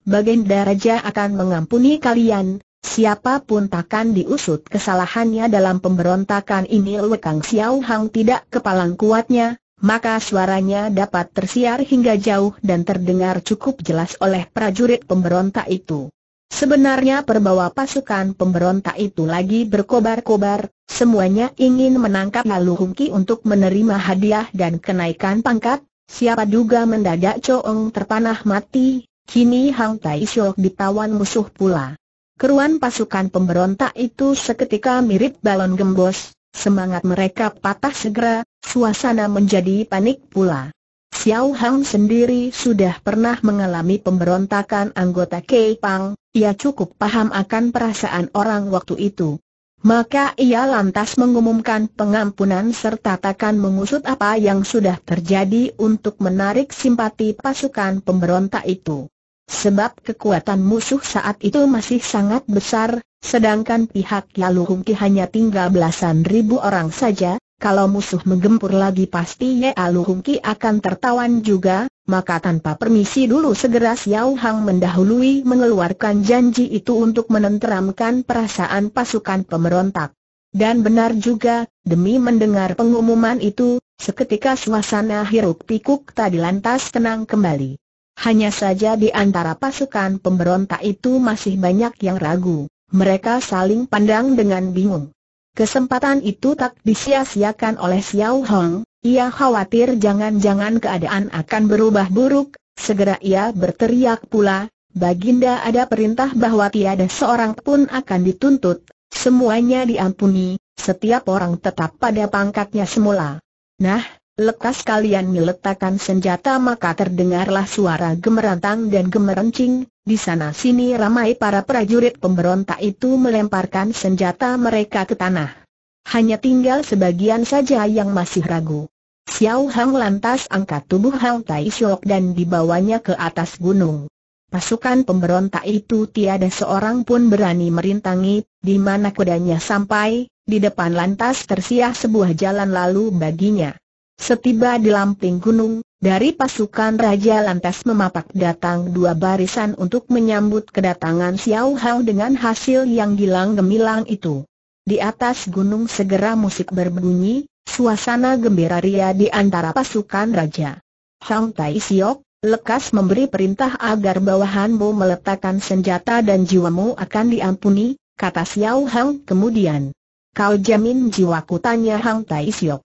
Baginda Raja akan mengampuni kalian, Siapapun takkan diusut kesalahannya dalam pemberontakan ini Lekang Xiao Hang tidak kepalang kuatnya, maka suaranya dapat tersiar hingga jauh dan terdengar cukup jelas oleh prajurit pemberontak itu. Sebenarnya perbawa pasukan pemberontak itu lagi berkobar-kobar, semuanya ingin menangkap Lalu Ki untuk menerima hadiah dan kenaikan pangkat, siapa duga mendadak Coong terpanah mati, kini Hang Tai Syok ditawan musuh pula. Keruan pasukan pemberontak itu seketika mirip balon gembos, semangat mereka patah segera, suasana menjadi panik pula. Xiao Hang sendiri sudah pernah mengalami pemberontakan anggota Kei Pang, ia cukup paham akan perasaan orang waktu itu. Maka ia lantas mengumumkan pengampunan serta takkan mengusut apa yang sudah terjadi untuk menarik simpati pasukan pemberontak itu. Sebab kekuatan musuh saat itu masih sangat besar, sedangkan pihak Yalu Hungki hanya tinggal belasan ribu orang saja, kalau musuh menggempur lagi pasti Yalu Hungki akan tertawan juga, maka tanpa permisi dulu segera Xiao Hang mendahului mengeluarkan janji itu untuk menenteramkan perasaan pasukan pemberontak. Dan benar juga, demi mendengar pengumuman itu, seketika suasana hiruk pikuk tadi lantas tenang kembali. Hanya saja di antara pasukan pemberontak itu masih banyak yang ragu, mereka saling pandang dengan bingung. Kesempatan itu tak disia-siakan oleh Xiao Hong, ia khawatir jangan-jangan keadaan akan berubah buruk, segera ia berteriak pula, Baginda ada perintah bahwa tiada seorang pun akan dituntut, semuanya diampuni, setiap orang tetap pada pangkatnya semula. Nah, Lekas kalian meletakkan senjata maka terdengarlah suara gemerantang dan gemerencing, di sana sini ramai para prajurit pemberontak itu melemparkan senjata mereka ke tanah. Hanya tinggal sebagian saja yang masih ragu. Xiao Hang lantas angkat tubuh Hang Tai Shok dan dibawanya ke atas gunung. Pasukan pemberontak itu tiada seorang pun berani merintangi, di mana kudanya sampai, di depan lantas tersiah sebuah jalan lalu baginya. Setiba di lamping gunung, dari pasukan Raja lantas memapak datang dua barisan untuk menyambut kedatangan Xiao Hao dengan hasil yang gilang gemilang itu. Di atas gunung segera musik berbunyi, suasana gembira ria di antara pasukan Raja. Hang Tai Siok, lekas memberi perintah agar bawahanmu meletakkan senjata dan jiwamu akan diampuni, kata Xiao Hang kemudian. Kau jamin jiwaku tanya Hang Tai Siok.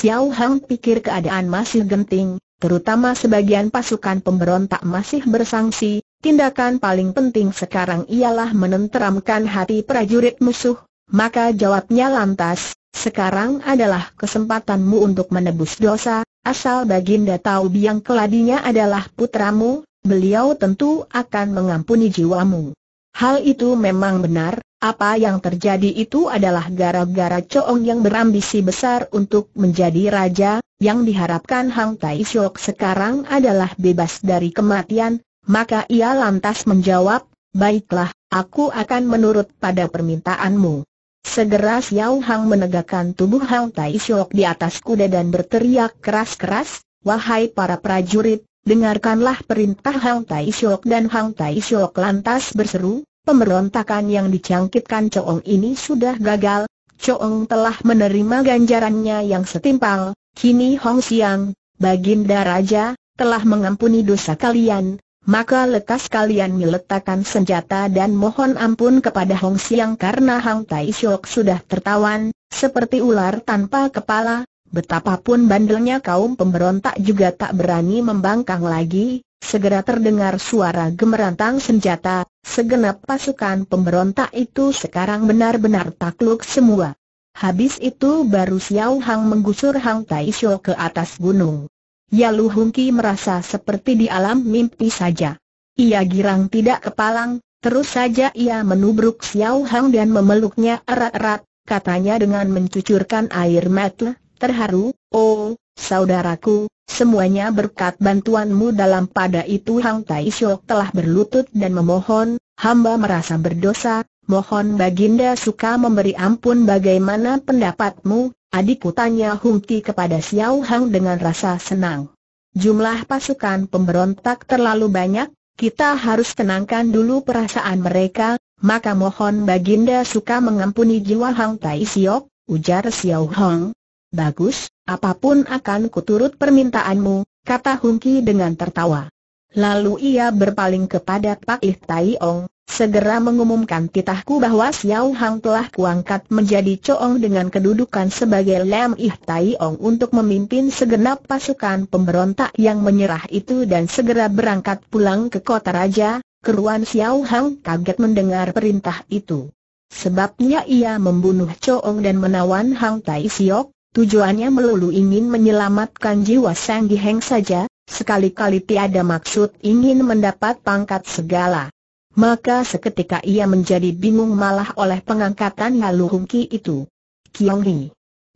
Xiao Hang pikir keadaan masih genting, terutama sebagian pasukan pemberontak masih bersangsi, tindakan paling penting sekarang ialah menenteramkan hati prajurit musuh, maka jawabnya lantas, sekarang adalah kesempatanmu untuk menebus dosa, asal Baginda tahu biang keladinya adalah putramu, beliau tentu akan mengampuni jiwamu. Hal itu memang benar, apa yang terjadi itu adalah gara-gara Coong yang berambisi besar untuk menjadi raja, yang diharapkan Hang Tai Siok sekarang adalah bebas dari kematian, maka ia lantas menjawab, baiklah, aku akan menurut pada permintaanmu. Segera Xiao Hang menegakkan tubuh Hang Tai Siok di atas kuda dan berteriak keras-keras, wahai para prajurit, dengarkanlah perintah Hang Tai Siok dan Hang Tai Siok lantas berseru, Pemberontakan yang dicangkitkan Coong ini sudah gagal, Coong telah menerima ganjarannya yang setimpal, kini Hong Xiang, Baginda Raja, telah mengampuni dosa kalian, maka lekas kalian meletakkan senjata dan mohon ampun kepada Hong Xiang karena Hang Tai Shok sudah tertawan, seperti ular tanpa kepala, betapapun bandelnya kaum pemberontak juga tak berani membangkang lagi, Segera terdengar suara gemerantang senjata, segenap pasukan pemberontak itu sekarang benar-benar takluk semua. Habis itu baru Xiao Hang menggusur Hang Taisho ke atas gunung. Yalu Hungki merasa seperti di alam mimpi saja. Ia girang tidak kepalang, terus saja ia menubruk Xiao Hang dan memeluknya erat-erat, katanya dengan mencucurkan air mata, terharu, oh, saudaraku, Semuanya berkat bantuanmu dalam pada itu Hang Tai Syok telah berlutut dan memohon, hamba merasa berdosa, mohon Baginda suka memberi ampun bagaimana pendapatmu, adikku tanya Humti kepada Xiao Hang dengan rasa senang. Jumlah pasukan pemberontak terlalu banyak, kita harus tenangkan dulu perasaan mereka, maka mohon Baginda suka mengampuni jiwa Hang Tai Siok, ujar Xiao Hong. Bagus, Apapun akan kuturut permintaanmu, kata Hungki dengan tertawa. Lalu ia berpaling kepada Pak Ih Tai Ong, segera mengumumkan titahku bahwa Xiao Hang telah kuangkat menjadi coong dengan kedudukan sebagai Lam Ih Tai Ong untuk memimpin segenap pasukan pemberontak yang menyerah itu dan segera berangkat pulang ke kota raja, keruan Xiao Hang kaget mendengar perintah itu. Sebabnya ia membunuh coong dan menawan Hang Tai Siok, Tujuannya melulu ingin menyelamatkan jiwa Sang Heng saja, sekali-kali tiada maksud ingin mendapat pangkat segala. Maka seketika ia menjadi bingung malah oleh pengangkatan Lalu itu. Kiong Hi.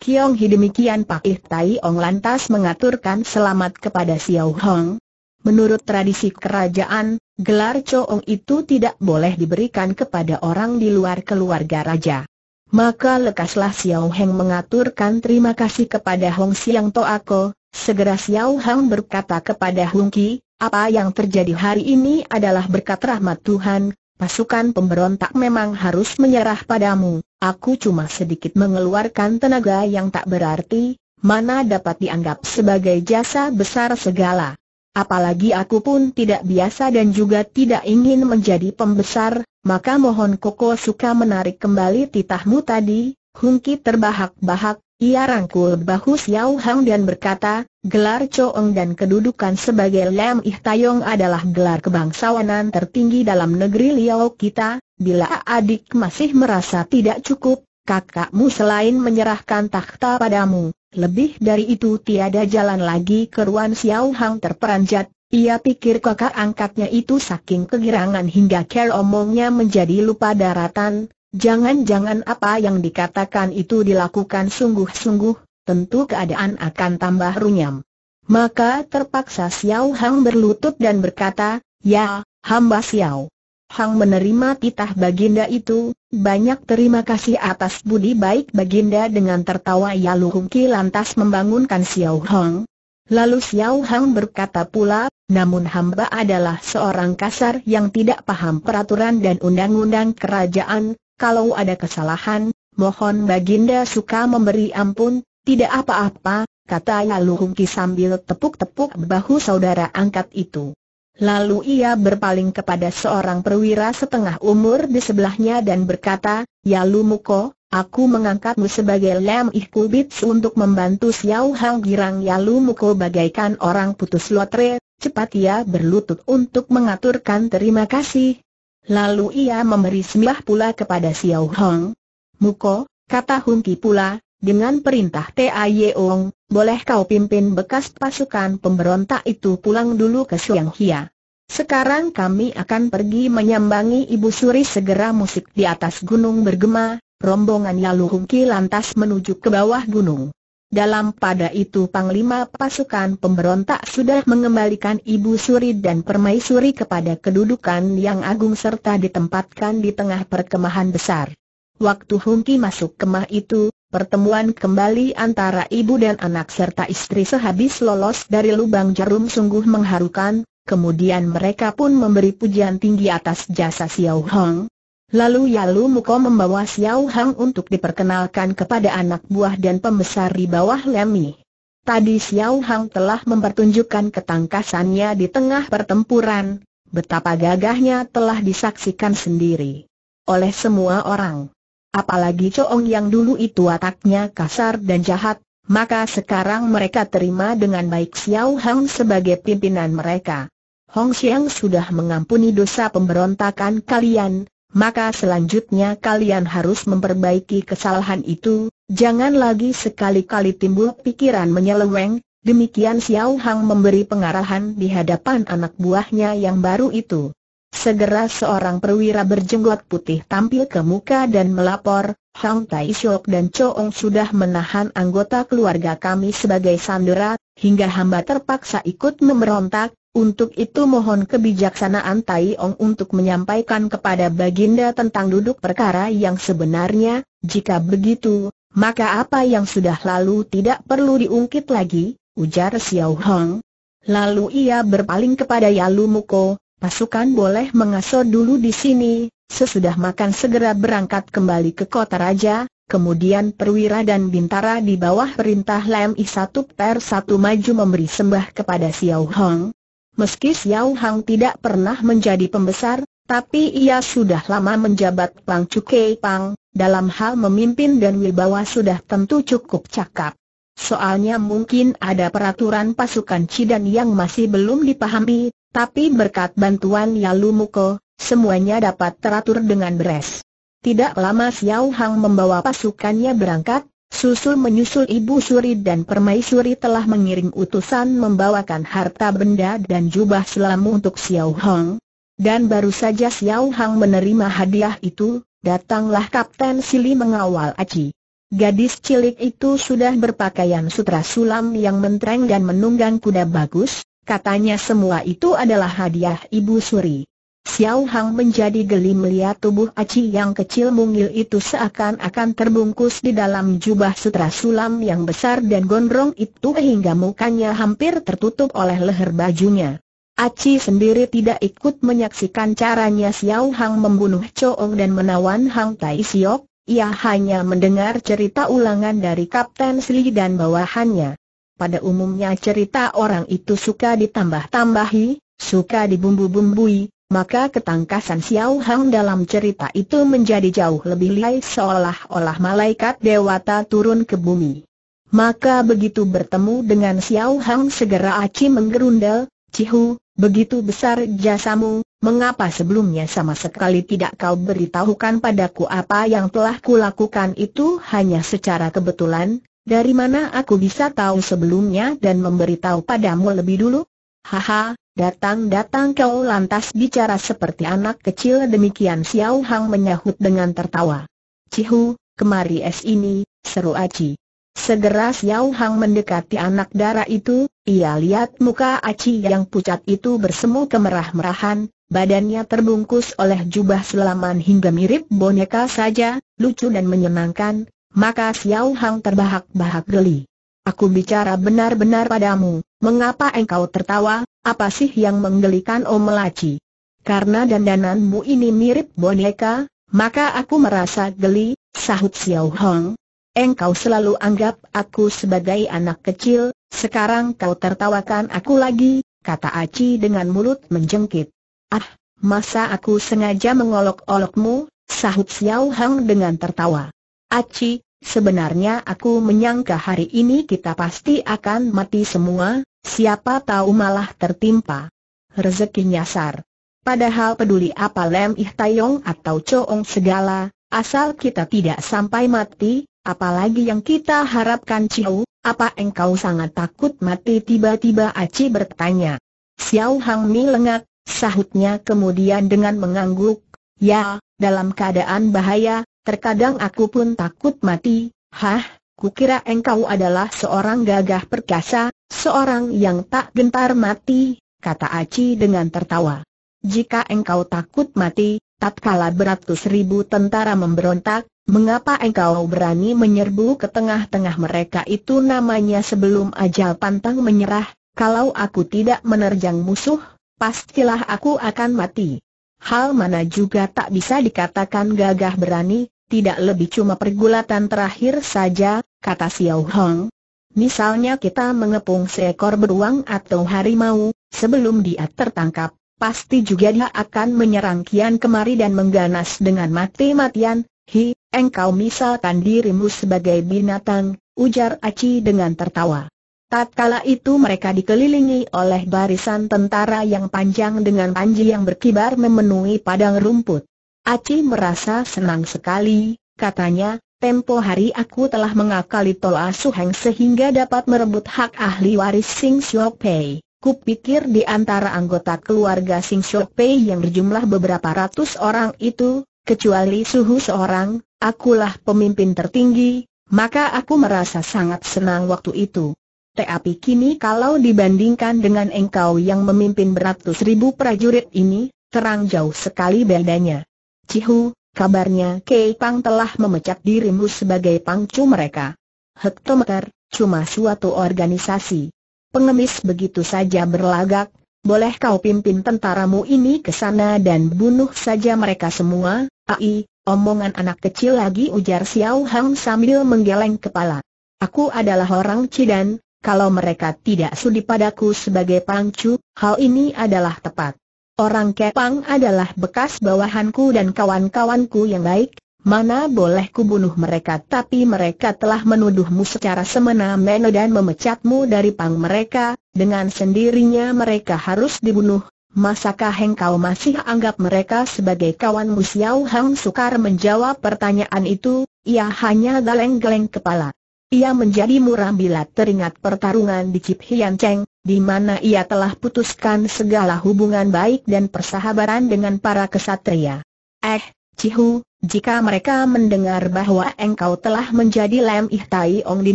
Kiong Hi demikian Pak Ihtai Ong lantas mengaturkan selamat kepada Xiao Hong. Menurut tradisi kerajaan, gelar Choong itu tidak boleh diberikan kepada orang di luar keluarga raja. Maka lekaslah Xiao Heng mengaturkan terima kasih kepada Hong Xiang Toako, segera Xiao Heng berkata kepada Hong Ki, apa yang terjadi hari ini adalah berkat rahmat Tuhan, pasukan pemberontak memang harus menyerah padamu, aku cuma sedikit mengeluarkan tenaga yang tak berarti, mana dapat dianggap sebagai jasa besar segala. Apalagi aku pun tidak biasa dan juga tidak ingin menjadi pembesar, maka mohon Koko suka menarik kembali titahmu tadi, Hungki terbahak-bahak, ia rangkul bahu Xiao Hang dan berkata, gelar Choong dan kedudukan sebagai Lam Ih Tayong adalah gelar kebangsawanan tertinggi dalam negeri Liao kita, bila adik masih merasa tidak cukup, kakakmu selain menyerahkan takhta padamu, lebih dari itu tiada jalan lagi keruan Xiao Hang terperanjat, ia pikir kakak angkatnya itu saking kegirangan hingga care omongnya menjadi lupa daratan, jangan-jangan apa yang dikatakan itu dilakukan sungguh-sungguh, tentu keadaan akan tambah runyam. Maka terpaksa Xiao Hang berlutut dan berkata, Ya, hamba Xiao. Hang menerima titah Baginda itu, banyak terima kasih atas budi baik Baginda dengan tertawa ia luhungki lantas membangunkan Xiao Hang. Lalu Xiao Hang berkata pula, namun hamba adalah seorang kasar yang tidak paham peraturan dan undang-undang kerajaan, kalau ada kesalahan, mohon Baginda suka memberi ampun, tidak apa-apa, kata Lalu sambil tepuk-tepuk bahu saudara angkat itu. Lalu ia berpaling kepada seorang perwira setengah umur di sebelahnya dan berkata, Yalu Muko, Aku mengangkatmu sebagai lem ikubits untuk membantu Xiao Hang Girang Yalu Muko bagaikan orang putus lotre, Cepat ia berlutut untuk mengaturkan terima kasih. Lalu ia memberi sembah pula kepada Xiao Hong. Muko, kata Hun Ki pula, dengan perintah Tia Yeong, boleh kau pimpin bekas pasukan pemberontak itu pulang dulu ke Xiang Hia. Sekarang kami akan pergi menyambangi Ibu Suri segera musik di atas gunung bergema, rombongan lalu Ki lantas menuju ke bawah gunung. Dalam pada itu Panglima pasukan pemberontak sudah mengembalikan Ibu Suri dan Permaisuri kepada kedudukan yang agung serta ditempatkan di tengah perkemahan besar. Waktu Hungki masuk kemah itu, pertemuan kembali antara ibu dan anak serta istri sehabis lolos dari lubang jarum sungguh mengharukan, kemudian mereka pun memberi pujian tinggi atas jasa Xiao Hong, Lalu Yalu Muko membawa Xiao Hang untuk diperkenalkan kepada anak buah dan pembesar di bawah Lemi. Tadi Xiao Hang telah mempertunjukkan ketangkasannya di tengah pertempuran, betapa gagahnya telah disaksikan sendiri oleh semua orang. Apalagi Choong yang dulu itu wataknya kasar dan jahat, maka sekarang mereka terima dengan baik Xiao Hang sebagai pimpinan mereka. Hong Xiang sudah mengampuni dosa pemberontakan kalian, maka selanjutnya kalian harus memperbaiki kesalahan itu, jangan lagi sekali-kali timbul pikiran menyeleweng, demikian Xiao Hang memberi pengarahan di hadapan anak buahnya yang baru itu. Segera seorang perwira berjenggot putih tampil ke muka dan melapor, Hang Tai Shok dan Choong sudah menahan anggota keluarga kami sebagai sandera, hingga hamba terpaksa ikut memberontak, untuk itu mohon kebijaksanaan Tai Ong untuk menyampaikan kepada Baginda tentang duduk perkara yang sebenarnya, jika begitu, maka apa yang sudah lalu tidak perlu diungkit lagi, ujar Xiao Hong. Lalu ia berpaling kepada Yalu Muko, pasukan boleh mengasuh dulu di sini, sesudah makan segera berangkat kembali ke kota raja, kemudian perwira dan bintara di bawah perintah Lam I satu per satu maju memberi sembah kepada Xiao Hong Meski Xiao Hang tidak pernah menjadi pembesar, tapi ia sudah lama menjabat Pang Cukai Pang, dalam hal memimpin dan wibawa sudah tentu cukup cakap. Soalnya mungkin ada peraturan pasukan Cidan yang masih belum dipahami, tapi berkat bantuan Yalu Muko, semuanya dapat teratur dengan beres. Tidak lama Xiao Hang membawa pasukannya berangkat, Susul menyusul Ibu Suri dan Permaisuri telah mengiring utusan membawakan harta benda dan jubah selam untuk Xiao Hong. Dan baru saja Xiao Hong menerima hadiah itu, datanglah Kapten Sili mengawal Aci. Gadis cilik itu sudah berpakaian sutra sulam yang mentereng dan menunggang kuda bagus, katanya semua itu adalah hadiah Ibu Suri. Xiao Hang menjadi geli melihat tubuh Aci yang kecil mungil itu seakan-akan terbungkus di dalam jubah sutra sulam yang besar dan gondrong itu hingga mukanya hampir tertutup oleh leher bajunya. Aci sendiri tidak ikut menyaksikan caranya Xiao Hang membunuh Choong dan menawan Hang Tai Siok, ia hanya mendengar cerita ulangan dari Kapten Sli dan bawahannya. Pada umumnya cerita orang itu suka ditambah-tambahi, suka dibumbu-bumbui, maka ketangkasan Xiao Hang dalam cerita itu menjadi jauh lebih lihai seolah-olah malaikat dewata turun ke bumi. Maka begitu bertemu dengan Xiao Hang segera Aci menggerundel, Cihu, begitu besar jasamu, mengapa sebelumnya sama sekali tidak kau beritahukan padaku apa yang telah kulakukan itu hanya secara kebetulan, dari mana aku bisa tahu sebelumnya dan memberitahu padamu lebih dulu? Haha, Datang-datang kau lantas bicara seperti anak kecil demikian Xiao Hang menyahut dengan tertawa. Cihu, kemari es ini, seru Aci. Segera Xiao Hang mendekati anak darah itu, ia lihat muka Aci yang pucat itu bersemu kemerah-merahan, badannya terbungkus oleh jubah selaman hingga mirip boneka saja, lucu dan menyenangkan, maka Xiao Hang terbahak-bahak geli. Aku bicara benar-benar padamu, mengapa engkau tertawa, apa sih yang menggelikan Om oh Melaci? Karena dandananmu ini mirip boneka, maka aku merasa geli, sahut Xiao Hong. Engkau selalu anggap aku sebagai anak kecil, sekarang kau tertawakan aku lagi, kata Aci dengan mulut menjengkit. Ah, masa aku sengaja mengolok-olokmu, sahut Xiao Hong dengan tertawa. Aci, Sebenarnya aku menyangka hari ini kita pasti akan mati semua, siapa tahu malah tertimpa. Rezeki nyasar. Padahal peduli apa Lem Ih Tayong atau Coong segala, asal kita tidak sampai mati, apalagi yang kita harapkan Ciu, apa engkau sangat takut mati tiba-tiba Aci bertanya. Xiao Hang Mi lengak, sahutnya kemudian dengan mengangguk, ya, dalam keadaan bahaya, Terkadang aku pun takut mati, hah, kukira engkau adalah seorang gagah perkasa, seorang yang tak gentar mati, kata Aci dengan tertawa. Jika engkau takut mati, tatkala beratus ribu tentara memberontak, mengapa engkau berani menyerbu ke tengah-tengah mereka itu namanya sebelum ajal pantang menyerah, kalau aku tidak menerjang musuh, pastilah aku akan mati. Hal mana juga tak bisa dikatakan gagah berani, tidak lebih cuma pergulatan terakhir saja, kata Xiao Hong. Misalnya kita mengepung seekor beruang atau harimau, sebelum dia tertangkap, pasti juga dia akan menyerang kian kemari dan mengganas dengan mati-matian. Hi, engkau misalkan dirimu sebagai binatang, ujar Aci dengan tertawa. Tatkala itu mereka dikelilingi oleh barisan tentara yang panjang dengan panji yang berkibar memenuhi padang rumput. Aci merasa senang sekali, katanya, tempo hari aku telah mengakali Tol Asuheng sehingga dapat merebut hak ahli waris Sing Shou Pei. Kupikir di antara anggota keluarga Sing Shou Pei yang berjumlah beberapa ratus orang itu, kecuali suhu seorang, akulah pemimpin tertinggi, maka aku merasa sangat senang waktu itu. Tapi kini kalau dibandingkan dengan engkau yang memimpin beratus ribu prajurit ini, terang jauh sekali bedanya. Cihu, kabarnya Kei Pang telah memecat dirimu sebagai pangcu mereka. Hektometer, cuma suatu organisasi. Pengemis begitu saja berlagak, boleh kau pimpin tentaramu ini ke sana dan bunuh saja mereka semua, ai, omongan anak kecil lagi ujar Xiao Hang sambil menggeleng kepala. Aku adalah orang Cidan, kalau mereka tidak sudi padaku sebagai pangcu, hal ini adalah tepat. Orang Kepang adalah bekas bawahanku dan kawan-kawanku yang baik, mana boleh kubunuh mereka tapi mereka telah menuduhmu secara semena-mena dan memecatmu dari pang mereka, dengan sendirinya mereka harus dibunuh. Masakah engkau masih anggap mereka sebagai kawanmu Xiao Hang sukar menjawab pertanyaan itu, ia hanya galeng geleng kepala. Ia menjadi muram bila teringat pertarungan di Cip Hian Cheng, di mana ia telah putuskan segala hubungan baik dan persahabatan dengan para kesatria. Eh, Cihu, jika mereka mendengar bahwa engkau telah menjadi Lam Ih Tai Ong di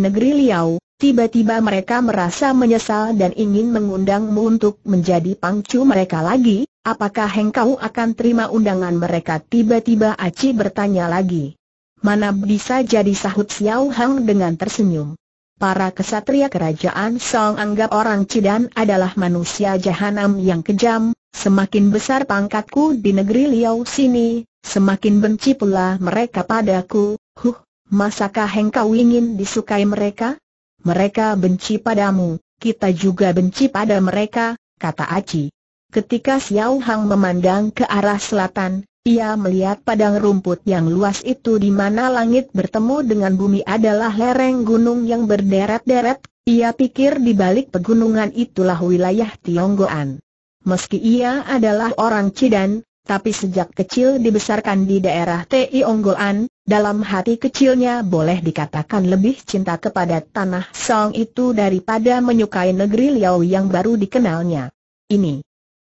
negeri Liao, tiba-tiba mereka merasa menyesal dan ingin mengundangmu untuk menjadi pangcu mereka lagi, apakah engkau akan terima undangan mereka tiba-tiba Aci bertanya lagi. Mana bisa jadi sahut Xiao Hang dengan tersenyum. Para kesatria kerajaan Song anggap orang Cidan adalah manusia jahanam yang kejam, semakin besar pangkatku di negeri Liao sini, semakin benci pula mereka padaku, huh, masakah engkau ingin disukai mereka? Mereka benci padamu, kita juga benci pada mereka, kata Aci. Ketika Xiao Hang memandang ke arah selatan, ia melihat padang rumput yang luas itu di mana langit bertemu dengan bumi adalah lereng gunung yang berderet-deret, ia pikir di balik pegunungan itulah wilayah Tionggoan. Meski ia adalah orang Cidan, tapi sejak kecil dibesarkan di daerah Tionggoan, dalam hati kecilnya boleh dikatakan lebih cinta kepada tanah Song itu daripada menyukai negeri Liao yang baru dikenalnya. Ini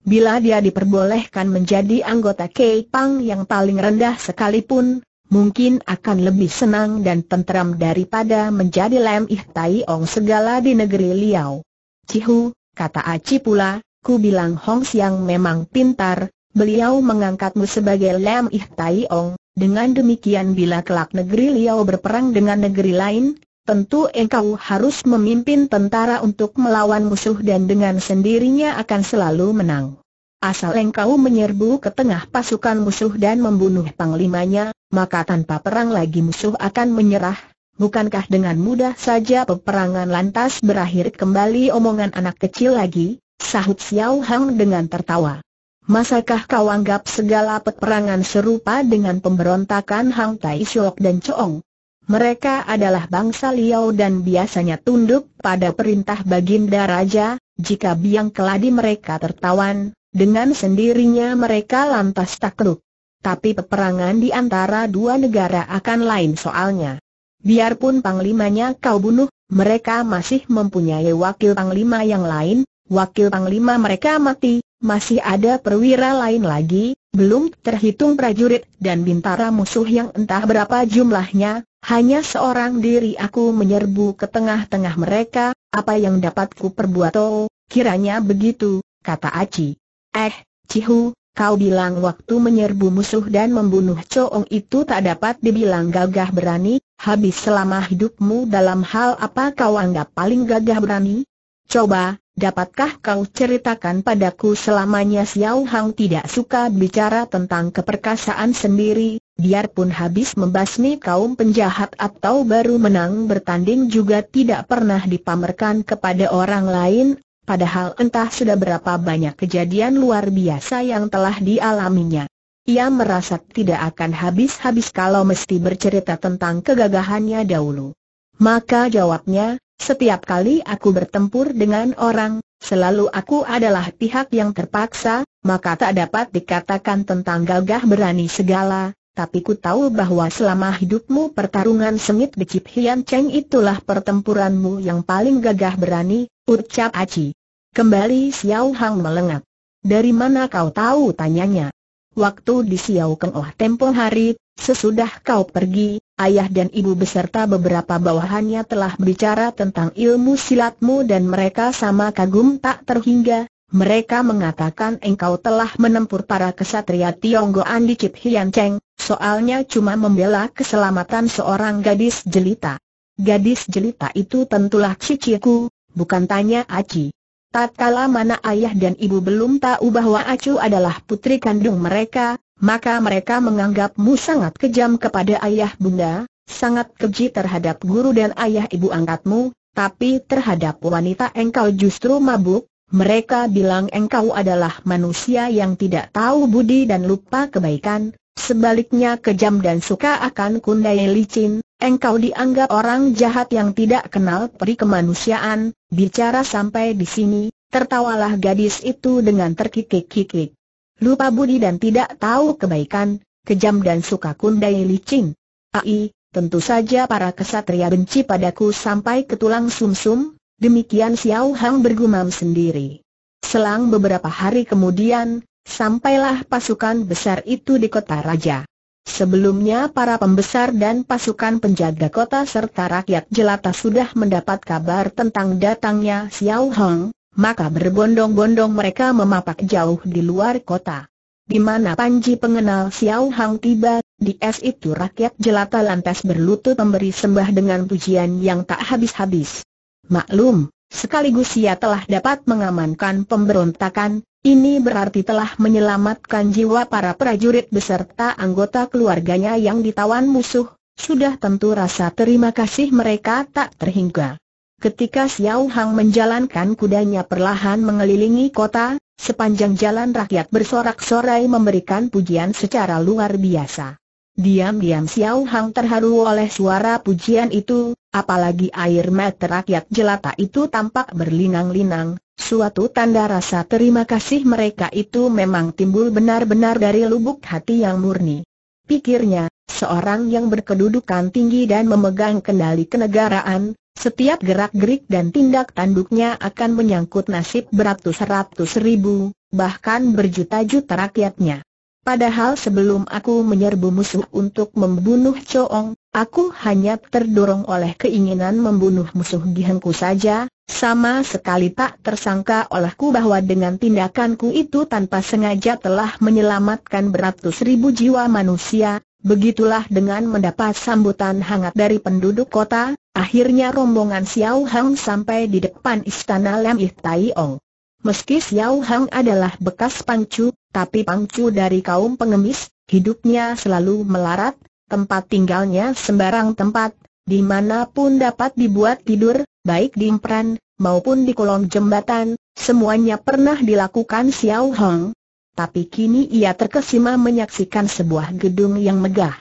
Bila dia diperbolehkan menjadi anggota pang yang paling rendah sekalipun, mungkin akan lebih senang dan tenteram daripada menjadi lem ih tai ong segala di negeri Liao. Cihu, kata Aci pula, ku bilang Hong Siang memang pintar, beliau mengangkatmu sebagai lem ih tai ong, dengan demikian bila kelak negeri Liao berperang dengan negeri lain, Tentu engkau harus memimpin tentara untuk melawan musuh dan dengan sendirinya akan selalu menang. Asal engkau menyerbu ke tengah pasukan musuh dan membunuh panglimanya, maka tanpa perang lagi musuh akan menyerah. Bukankah dengan mudah saja peperangan lantas berakhir kembali omongan anak kecil lagi? Sahut Xiao Hang dengan tertawa. Masakah kau anggap segala peperangan serupa dengan pemberontakan Hang Tai Siok dan Choong? Mereka adalah bangsa Liao dan biasanya tunduk pada perintah baginda raja, jika biang keladi mereka tertawan, dengan sendirinya mereka lantas takluk. Tapi peperangan di antara dua negara akan lain soalnya. Biarpun panglimanya kau bunuh, mereka masih mempunyai wakil panglima yang lain, wakil panglima mereka mati, masih ada perwira lain lagi, belum terhitung prajurit dan bintara musuh yang entah berapa jumlahnya, hanya seorang diri aku menyerbu ke tengah-tengah mereka, apa yang dapat ku perbuat oh, kiranya begitu, kata Aci. Eh, Cihu, kau bilang waktu menyerbu musuh dan membunuh Choong itu tak dapat dibilang gagah berani, habis selama hidupmu dalam hal apa kau anggap paling gagah berani? Coba, dapatkah kau ceritakan padaku selamanya Xiao Hang tidak suka bicara tentang keperkasaan sendiri, biarpun habis membasmi kaum penjahat atau baru menang bertanding juga tidak pernah dipamerkan kepada orang lain, padahal entah sudah berapa banyak kejadian luar biasa yang telah dialaminya. Ia merasa tidak akan habis-habis kalau mesti bercerita tentang kegagahannya dahulu. Maka jawabnya, setiap kali aku bertempur dengan orang, selalu aku adalah pihak yang terpaksa, maka tak dapat dikatakan tentang gagah berani segala, tapi ku tahu bahwa selama hidupmu pertarungan sengit di Cip Hian Cheng itulah pertempuranmu yang paling gagah berani, ucap Aci. Kembali Xiao Hang melengak. Dari mana kau tahu tanyanya? Waktu di Xiao Keng Oh tempo hari, sesudah kau pergi, ayah dan ibu beserta beberapa bawahannya telah bicara tentang ilmu silatmu dan mereka sama kagum tak terhingga. Mereka mengatakan engkau telah menempur para kesatria Tionggoan di Cip Hian Cheng, soalnya cuma membela keselamatan seorang gadis jelita. Gadis jelita itu tentulah ciciku, bukan tanya Aci. Tatkala mana ayah dan ibu belum tahu bahwa Acu adalah putri kandung mereka, maka mereka menganggapmu sangat kejam kepada ayah bunda, sangat keji terhadap guru dan ayah ibu angkatmu, tapi terhadap wanita engkau justru mabuk, mereka bilang engkau adalah manusia yang tidak tahu budi dan lupa kebaikan, sebaliknya kejam dan suka akan kundai licin, Engkau dianggap orang jahat yang tidak kenal peri kemanusiaan, bicara sampai di sini, tertawalah gadis itu dengan terkikik-kikik. Lupa budi dan tidak tahu kebaikan, kejam dan suka kundai licin. Ai, tentu saja para kesatria benci padaku sampai ke tulang sumsum, demikian Xiao Hang bergumam sendiri. Selang beberapa hari kemudian, sampailah pasukan besar itu di kota raja. Sebelumnya para pembesar dan pasukan penjaga kota serta rakyat jelata sudah mendapat kabar tentang datangnya Xiao Hong, maka berbondong-bondong mereka memapak jauh di luar kota. Di mana Panji pengenal Xiao Hong tiba, di es itu rakyat jelata lantas berlutut memberi sembah dengan pujian yang tak habis-habis. Maklum, Sekaligus ia telah dapat mengamankan pemberontakan, ini berarti telah menyelamatkan jiwa para prajurit beserta anggota keluarganya yang ditawan musuh, sudah tentu rasa terima kasih mereka tak terhingga. Ketika Xiao Hang menjalankan kudanya perlahan mengelilingi kota, sepanjang jalan rakyat bersorak-sorai memberikan pujian secara luar biasa. Diam-diam Xiao Hang terharu oleh suara pujian itu, apalagi air mata rakyat jelata itu tampak berlinang-linang, suatu tanda rasa terima kasih mereka itu memang timbul benar-benar dari lubuk hati yang murni. Pikirnya, seorang yang berkedudukan tinggi dan memegang kendali kenegaraan, setiap gerak-gerik dan tindak tanduknya akan menyangkut nasib beratus-ratus ribu, bahkan berjuta-juta rakyatnya. Padahal sebelum aku menyerbu musuh untuk membunuh Choong, aku hanya terdorong oleh keinginan membunuh musuh Gihengku saja, sama sekali tak tersangka olehku bahwa dengan tindakanku itu tanpa sengaja telah menyelamatkan beratus ribu jiwa manusia, begitulah dengan mendapat sambutan hangat dari penduduk kota, akhirnya rombongan Xiao Hang sampai di depan istana Lam Ih Ong. Meski Xiao Hang adalah bekas pancu, tapi pangcu dari kaum pengemis, hidupnya selalu melarat, tempat tinggalnya sembarang tempat, dimanapun dapat dibuat tidur, baik di emperan, maupun di kolong jembatan, semuanya pernah dilakukan Xiao Hong. Tapi kini ia terkesima menyaksikan sebuah gedung yang megah.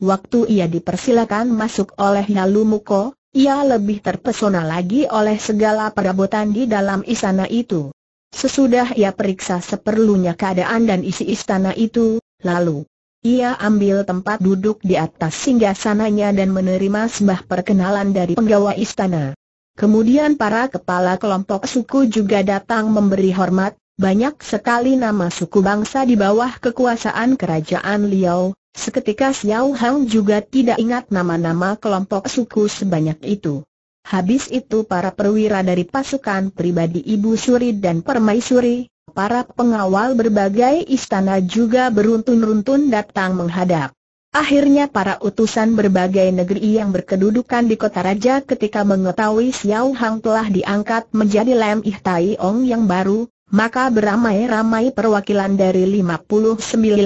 Waktu ia dipersilakan masuk oleh Yalu Muko, ia lebih terpesona lagi oleh segala perabotan di dalam istana itu. Sesudah ia periksa seperlunya keadaan dan isi istana itu, lalu ia ambil tempat duduk di atas singgasananya dan menerima sembah perkenalan dari penggawa istana. Kemudian para kepala kelompok suku juga datang memberi hormat, banyak sekali nama suku bangsa di bawah kekuasaan kerajaan Liao, seketika Xiao Hang juga tidak ingat nama-nama kelompok suku sebanyak itu. Habis itu para perwira dari pasukan pribadi Ibu Suri dan Permaisuri, para pengawal berbagai istana juga beruntun-runtun datang menghadap. Akhirnya para utusan berbagai negeri yang berkedudukan di kota raja ketika mengetahui Xiao Hang telah diangkat menjadi Lam Ih Tai Ong yang baru, maka beramai-ramai perwakilan dari 59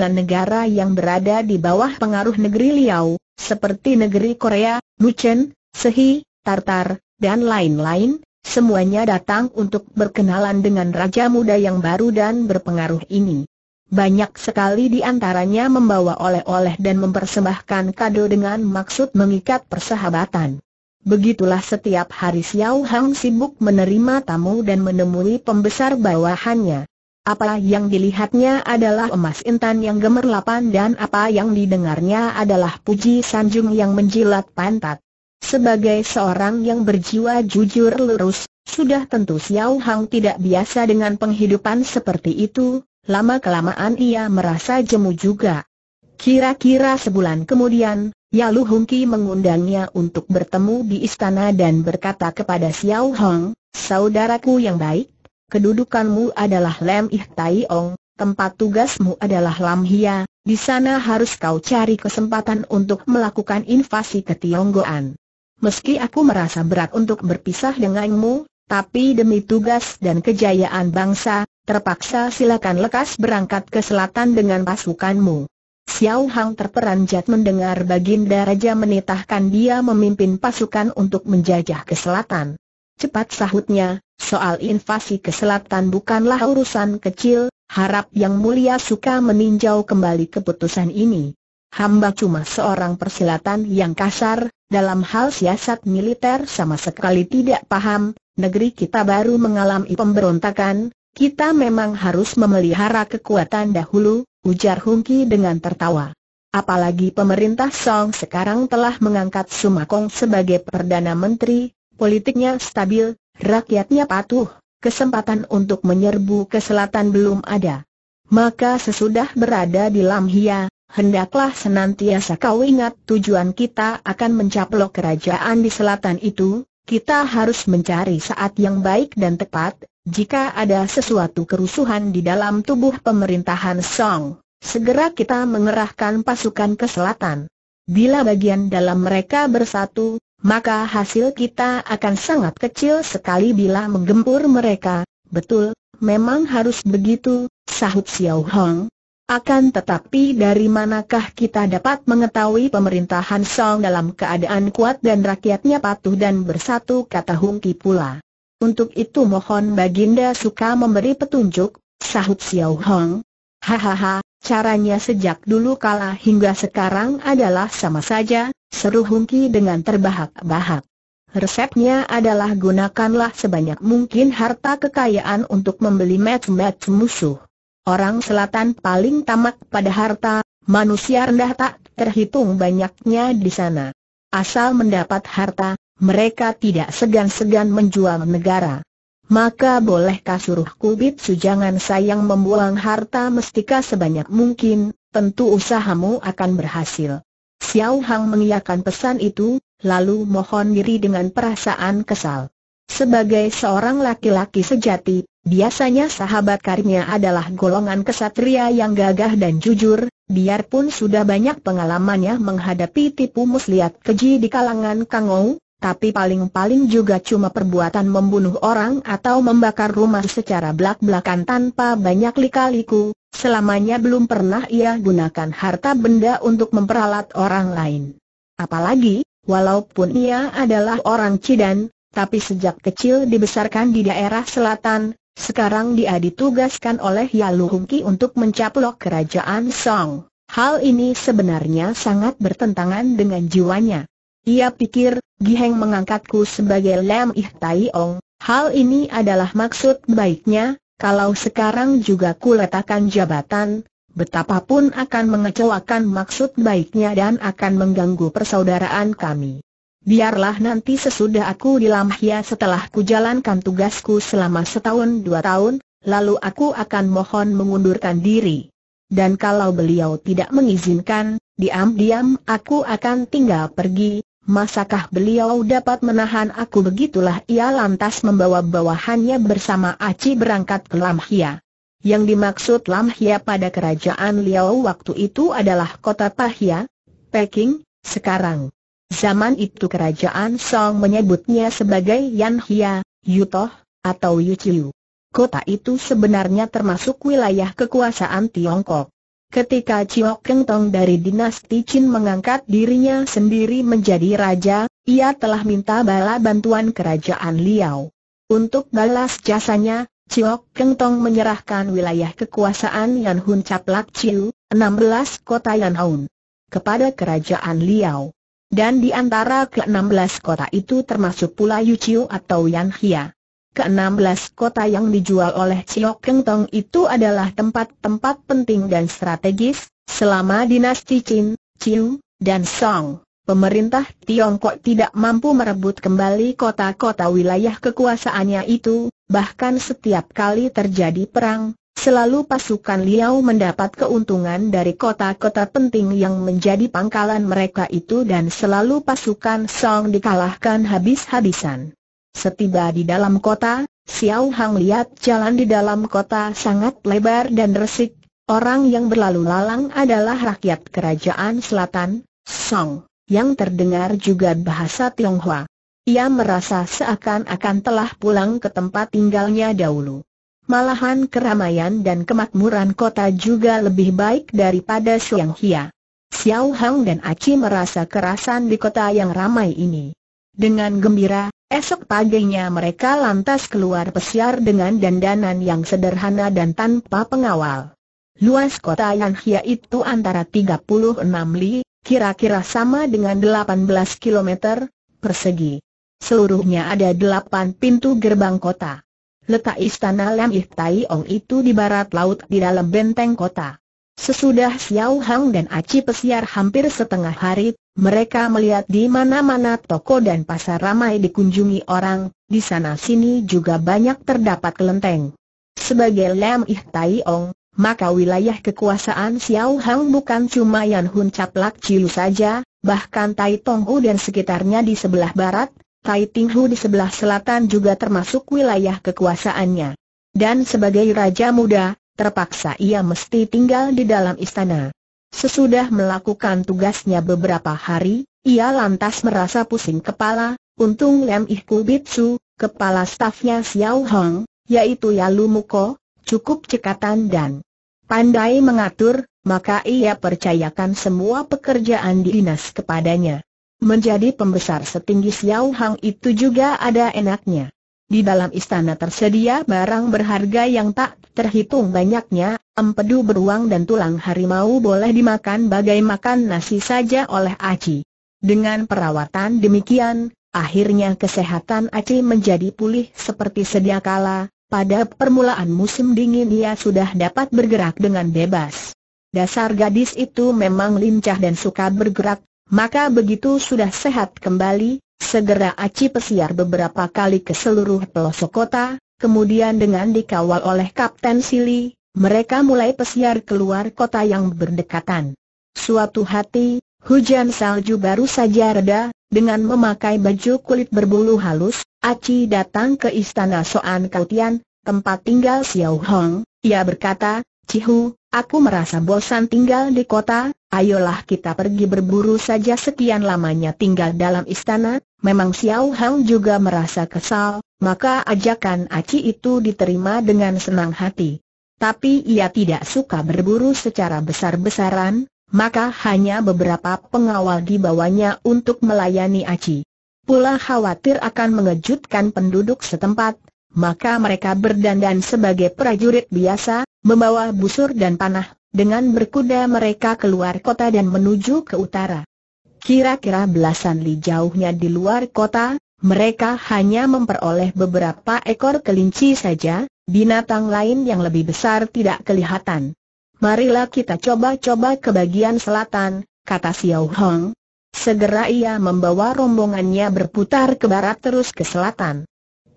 negara yang berada di bawah pengaruh negeri Liao, seperti negeri Korea, Luchen, Sehi, Tartar, dan lain-lain, semuanya datang untuk berkenalan dengan raja muda yang baru dan berpengaruh ini. Banyak sekali di antaranya membawa oleh-oleh dan mempersembahkan kado dengan maksud mengikat persahabatan. Begitulah setiap hari Xiao Hang sibuk menerima tamu dan menemui pembesar bawahannya. Apa yang dilihatnya adalah emas intan yang gemerlapan dan apa yang didengarnya adalah puji sanjung yang menjilat pantat. Sebagai seorang yang berjiwa jujur lurus, sudah tentu Xiao Hang tidak biasa dengan penghidupan seperti itu, lama-kelamaan ia merasa jemu juga. Kira-kira sebulan kemudian, Yalu Hongki mengundangnya untuk bertemu di istana dan berkata kepada Xiao Hang, Saudaraku yang baik, kedudukanmu adalah Lam Ih Tai Ong, tempat tugasmu adalah Lam Hia, di sana harus kau cari kesempatan untuk melakukan invasi ke Tionggoan. Meski aku merasa berat untuk berpisah denganmu, tapi demi tugas dan kejayaan bangsa, terpaksa silakan lekas berangkat ke selatan dengan pasukanmu. Xiao Hang terperanjat mendengar Baginda Raja menitahkan dia memimpin pasukan untuk menjajah ke selatan. Cepat sahutnya, soal invasi ke selatan bukanlah urusan kecil, harap yang mulia suka meninjau kembali keputusan ini hamba cuma seorang persilatan yang kasar, dalam hal siasat militer sama sekali tidak paham, negeri kita baru mengalami pemberontakan, kita memang harus memelihara kekuatan dahulu, ujar Hungki dengan tertawa. Apalagi pemerintah Song sekarang telah mengangkat Sumakong sebagai Perdana Menteri, politiknya stabil, rakyatnya patuh, kesempatan untuk menyerbu ke selatan belum ada. Maka sesudah berada di Lamhia, hendaklah senantiasa kau ingat tujuan kita akan mencaplok kerajaan di selatan itu, kita harus mencari saat yang baik dan tepat, jika ada sesuatu kerusuhan di dalam tubuh pemerintahan Song, segera kita mengerahkan pasukan ke selatan. Bila bagian dalam mereka bersatu, maka hasil kita akan sangat kecil sekali bila menggempur mereka, betul, memang harus begitu, sahut Xiao Hong, akan tetapi dari manakah kita dapat mengetahui pemerintahan Song dalam keadaan kuat dan rakyatnya patuh dan bersatu kata Hung Ki pula. Untuk itu mohon Baginda suka memberi petunjuk, sahut Xiao Hong. Hahaha, caranya sejak dulu kala hingga sekarang adalah sama saja, seru Hung Ki dengan terbahak-bahak. Resepnya adalah gunakanlah sebanyak mungkin harta kekayaan untuk membeli match-match musuh. Orang selatan paling tamak pada harta, manusia rendah tak terhitung banyaknya di sana. Asal mendapat harta, mereka tidak segan-segan menjual negara. Maka bolehkah suruh kubit sujangan sayang membuang harta mestika sebanyak mungkin, tentu usahamu akan berhasil. Xiao Hang mengiyakan pesan itu, lalu mohon diri dengan perasaan kesal. Sebagai seorang laki-laki sejati, Biasanya sahabat karibnya adalah golongan kesatria yang gagah dan jujur, biarpun sudah banyak pengalamannya menghadapi tipu muslihat keji di kalangan Kangou, tapi paling-paling juga cuma perbuatan membunuh orang atau membakar rumah secara belak-belakan tanpa banyak lika-liku, selamanya belum pernah ia gunakan harta benda untuk memperalat orang lain. Apalagi, walaupun ia adalah orang Cidan, tapi sejak kecil dibesarkan di daerah selatan, sekarang dia ditugaskan oleh Yalu Hungki untuk mencaplok kerajaan Song. Hal ini sebenarnya sangat bertentangan dengan jiwanya. Ia pikir, Giheng mengangkatku sebagai Lam Ih Tai Ong, hal ini adalah maksud baiknya, kalau sekarang juga kuletakkan jabatan, betapapun akan mengecewakan maksud baiknya dan akan mengganggu persaudaraan kami. Biarlah nanti sesudah aku di Lamhia setelah ku jalankan tugasku selama setahun dua tahun, lalu aku akan mohon mengundurkan diri. Dan kalau beliau tidak mengizinkan, diam-diam aku akan tinggal pergi, masakah beliau dapat menahan aku begitulah ia lantas membawa bawahannya bersama Aci berangkat ke Lamhia. Yang dimaksud Lamhia pada kerajaan Liao waktu itu adalah kota Pahia, Peking, sekarang. Zaman itu kerajaan Song menyebutnya sebagai Yan Hia, Yutoh, atau Yuchiu. Kota itu sebenarnya termasuk wilayah kekuasaan Tiongkok. Ketika Chiok Keng Tong dari dinasti Qin mengangkat dirinya sendiri menjadi raja, ia telah minta bala bantuan kerajaan Liao. Untuk balas jasanya, Chiok Keng Tong menyerahkan wilayah kekuasaan Yan Hun Caplak Chiu, 16 kota Yan Hun, kepada kerajaan Liao. Dan di antara ke-16 kota itu termasuk pula Yuchiu atau Yan Hia. Ke-16 kota yang dijual oleh Chiok Keng Tong itu adalah tempat-tempat penting dan strategis, selama dinasti Qin, Qin, dan Song. Pemerintah Tiongkok tidak mampu merebut kembali kota-kota wilayah kekuasaannya itu, bahkan setiap kali terjadi perang, Selalu pasukan Liao mendapat keuntungan dari kota-kota penting yang menjadi pangkalan mereka itu dan selalu pasukan Song dikalahkan habis-habisan. Setiba di dalam kota, Xiao Hang lihat jalan di dalam kota sangat lebar dan resik, orang yang berlalu lalang adalah rakyat kerajaan selatan, Song, yang terdengar juga bahasa Tionghoa. Ia merasa seakan-akan telah pulang ke tempat tinggalnya dahulu malahan keramaian dan kemakmuran kota juga lebih baik daripada Hia. Xiao Hang dan Aci merasa kerasan di kota yang ramai ini. Dengan gembira, esok paginya mereka lantas keluar pesiar dengan dandanan yang sederhana dan tanpa pengawal. Luas kota Hia itu antara 36 li, kira-kira sama dengan 18 km, persegi. Seluruhnya ada 8 pintu gerbang kota. Letak istana Lam Ih Tai Ong itu di barat laut di dalam benteng kota. Sesudah Xiao Hang dan Aci pesiar hampir setengah hari, mereka melihat di mana-mana toko dan pasar ramai dikunjungi orang, di sana-sini juga banyak terdapat kelenteng. Sebagai Lam Ih Tai Ong, maka wilayah kekuasaan Xiao Hang bukan cuma Yan Hun Caplak Cilu saja, bahkan Tai Tong Tonghu dan sekitarnya di sebelah barat, Tai Hu di sebelah selatan juga termasuk wilayah kekuasaannya. Dan sebagai raja muda, terpaksa ia mesti tinggal di dalam istana. Sesudah melakukan tugasnya beberapa hari, ia lantas merasa pusing kepala, untung Lem Ihku Bitsu, kepala stafnya Xiao Hong, yaitu Yalu Muko, cukup cekatan dan pandai mengatur, maka ia percayakan semua pekerjaan di dinas kepadanya. Menjadi pembesar setinggi Xiao Hang itu juga ada enaknya. Di dalam istana tersedia barang berharga yang tak terhitung banyaknya, empedu beruang dan tulang harimau boleh dimakan bagai makan nasi saja oleh Aci. Dengan perawatan demikian, akhirnya kesehatan Aci menjadi pulih seperti sedia kala. Pada permulaan musim dingin ia sudah dapat bergerak dengan bebas. Dasar gadis itu memang lincah dan suka bergerak, maka begitu sudah sehat kembali, segera Aci pesiar beberapa kali ke seluruh pelosok kota, kemudian dengan dikawal oleh Kapten Sili, mereka mulai pesiar keluar kota yang berdekatan. Suatu hati, hujan salju baru saja reda, dengan memakai baju kulit berbulu halus, Aci datang ke istana Soan Kautian, tempat tinggal Xiao Hong. Ia berkata, Cihu, aku merasa bosan tinggal di kota, Ayolah kita pergi berburu saja sekian lamanya tinggal dalam istana, memang Xiao Hang juga merasa kesal, maka ajakan Aci itu diterima dengan senang hati. Tapi ia tidak suka berburu secara besar-besaran, maka hanya beberapa pengawal dibawanya untuk melayani Aci. Pula khawatir akan mengejutkan penduduk setempat, maka mereka berdandan sebagai prajurit biasa, membawa busur dan panah, dengan berkuda mereka keluar kota dan menuju ke utara. Kira-kira belasan li jauhnya di luar kota, mereka hanya memperoleh beberapa ekor kelinci saja, binatang lain yang lebih besar tidak kelihatan. Marilah kita coba-coba ke bagian selatan, kata Xiao Hong. Segera ia membawa rombongannya berputar ke barat terus ke selatan.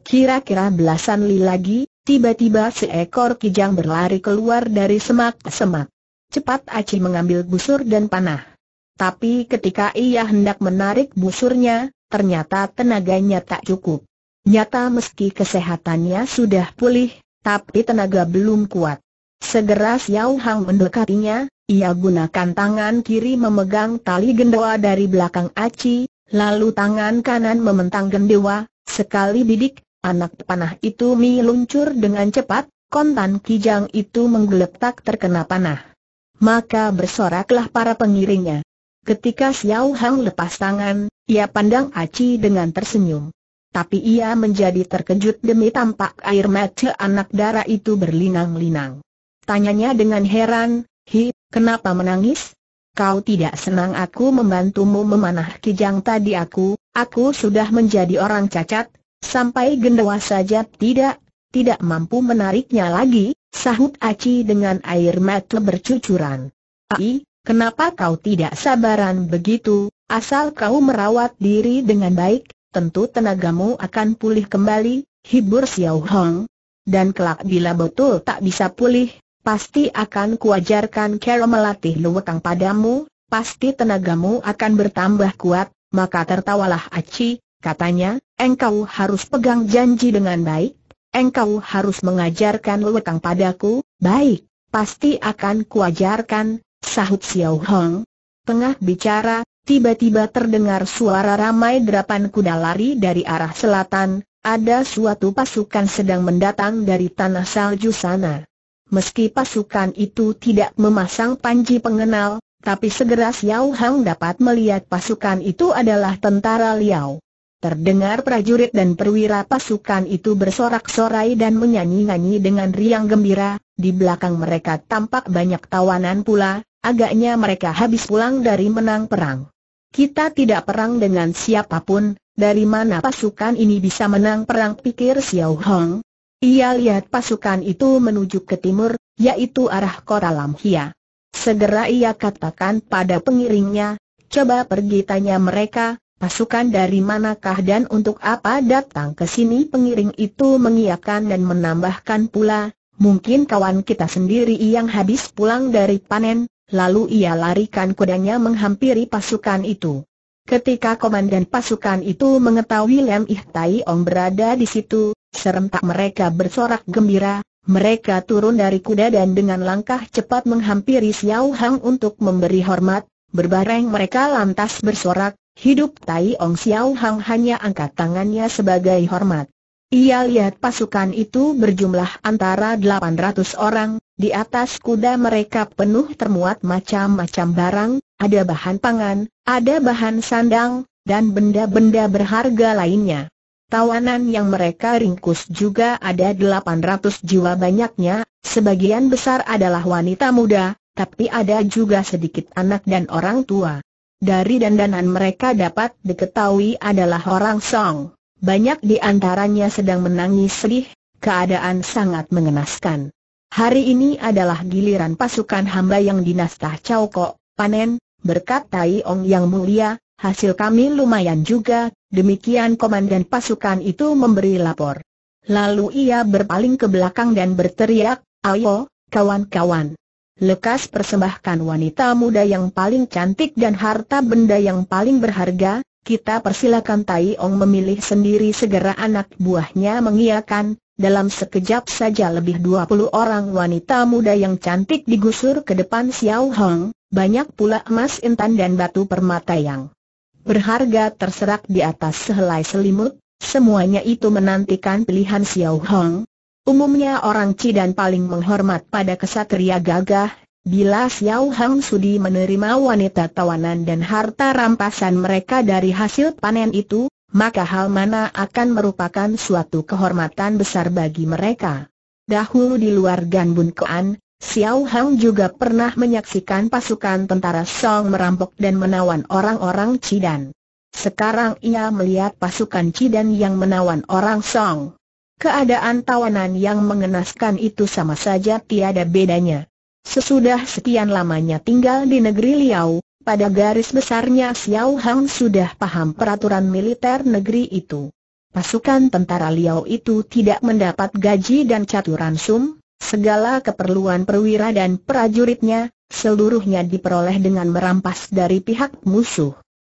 Kira-kira belasan li lagi, Tiba-tiba seekor kijang berlari keluar dari semak-semak. Cepat Aci mengambil busur dan panah. Tapi ketika ia hendak menarik busurnya, ternyata tenaganya tak cukup. Nyata meski kesehatannya sudah pulih, tapi tenaga belum kuat. Segera Xiao Hang mendekatinya, ia gunakan tangan kiri memegang tali gendewa dari belakang Aci, lalu tangan kanan mementang gendewa, sekali bidik, Anak panah itu meluncur dengan cepat, kontan kijang itu menggeletak terkena panah. Maka bersoraklah para pengiringnya. Ketika Xiao Hang lepas tangan, ia pandang Aci dengan tersenyum. Tapi ia menjadi terkejut demi tampak air mata anak dara itu berlinang-linang. Tanyanya dengan heran, Hi, kenapa menangis? Kau tidak senang aku membantumu memanah kijang tadi aku, aku sudah menjadi orang cacat, Sampai gendewa saja tidak, tidak mampu menariknya lagi, sahut Aci dengan air mata bercucuran. Ai, kenapa kau tidak sabaran begitu, asal kau merawat diri dengan baik, tentu tenagamu akan pulih kembali, hibur Xiao Hong. Dan kelak bila betul tak bisa pulih, pasti akan kuajarkan cara melatih luwetang padamu, pasti tenagamu akan bertambah kuat, maka tertawalah Aci, Katanya, engkau harus pegang janji dengan baik, engkau harus mengajarkan wekang padaku, baik, pasti akan kuajarkan, sahut Xiao Hong. Tengah bicara, tiba-tiba terdengar suara ramai derapan kuda lari dari arah selatan, ada suatu pasukan sedang mendatang dari tanah salju sana. Meski pasukan itu tidak memasang panji pengenal, tapi segera Xiao Hang dapat melihat pasukan itu adalah tentara Liao. Terdengar prajurit dan perwira pasukan itu bersorak-sorai dan menyanyi-nyanyi dengan riang gembira, di belakang mereka tampak banyak tawanan pula, agaknya mereka habis pulang dari menang perang. Kita tidak perang dengan siapapun, dari mana pasukan ini bisa menang perang pikir Xiao Hong. Ia lihat pasukan itu menuju ke timur, yaitu arah Kota Hia. Segera ia katakan pada pengiringnya, coba pergi tanya mereka, Pasukan dari manakah dan untuk apa datang ke sini? Pengiring itu mengiakan dan menambahkan pula, mungkin kawan kita sendiri yang habis pulang dari panen, lalu ia larikan kudanya menghampiri pasukan itu. Ketika komandan pasukan itu mengetahui Lem Ih Tai Ong berada di situ, serentak mereka bersorak gembira, mereka turun dari kuda dan dengan langkah cepat menghampiri Xiao Hang untuk memberi hormat, berbareng mereka lantas bersorak, Hidup Tai Ong Xiao Hang hanya angkat tangannya sebagai hormat. Ia lihat pasukan itu berjumlah antara 800 orang, di atas kuda mereka penuh termuat macam-macam barang, ada bahan pangan, ada bahan sandang, dan benda-benda berharga lainnya. Tawanan yang mereka ringkus juga ada 800 jiwa banyaknya, sebagian besar adalah wanita muda, tapi ada juga sedikit anak dan orang tua. Dari dandanan mereka dapat diketahui adalah orang Song. Banyak di antaranya sedang menangis sedih, keadaan sangat mengenaskan. Hari ini adalah giliran pasukan hamba yang dinastah Kok, panen, berkat Tai Ong yang mulia, hasil kami lumayan juga, demikian komandan pasukan itu memberi lapor. Lalu ia berpaling ke belakang dan berteriak, ayo, kawan-kawan lekas persembahkan wanita muda yang paling cantik dan harta benda yang paling berharga, kita persilakan Tai Ong memilih sendiri segera anak buahnya mengiakan, dalam sekejap saja lebih 20 orang wanita muda yang cantik digusur ke depan Xiao Hong, banyak pula emas intan dan batu permata yang berharga terserak di atas sehelai selimut, semuanya itu menantikan pilihan Xiao Hong, Umumnya orang Cidan paling menghormat pada kesatria gagah, bila Xiao Hang Sudi menerima wanita tawanan dan harta rampasan mereka dari hasil panen itu, maka hal mana akan merupakan suatu kehormatan besar bagi mereka. Dahulu di luar Ganbun Koan, Xiao Hang juga pernah menyaksikan pasukan tentara Song merampok dan menawan orang-orang Cidan. Sekarang ia melihat pasukan Cidan yang menawan orang Song. Keadaan tawanan yang mengenaskan itu sama saja tiada bedanya. Sesudah sekian lamanya tinggal di negeri Liao, pada garis besarnya Xiao Hang sudah paham peraturan militer negeri itu. Pasukan tentara Liao itu tidak mendapat gaji dan caturan sum, segala keperluan perwira dan prajuritnya, seluruhnya diperoleh dengan merampas dari pihak musuh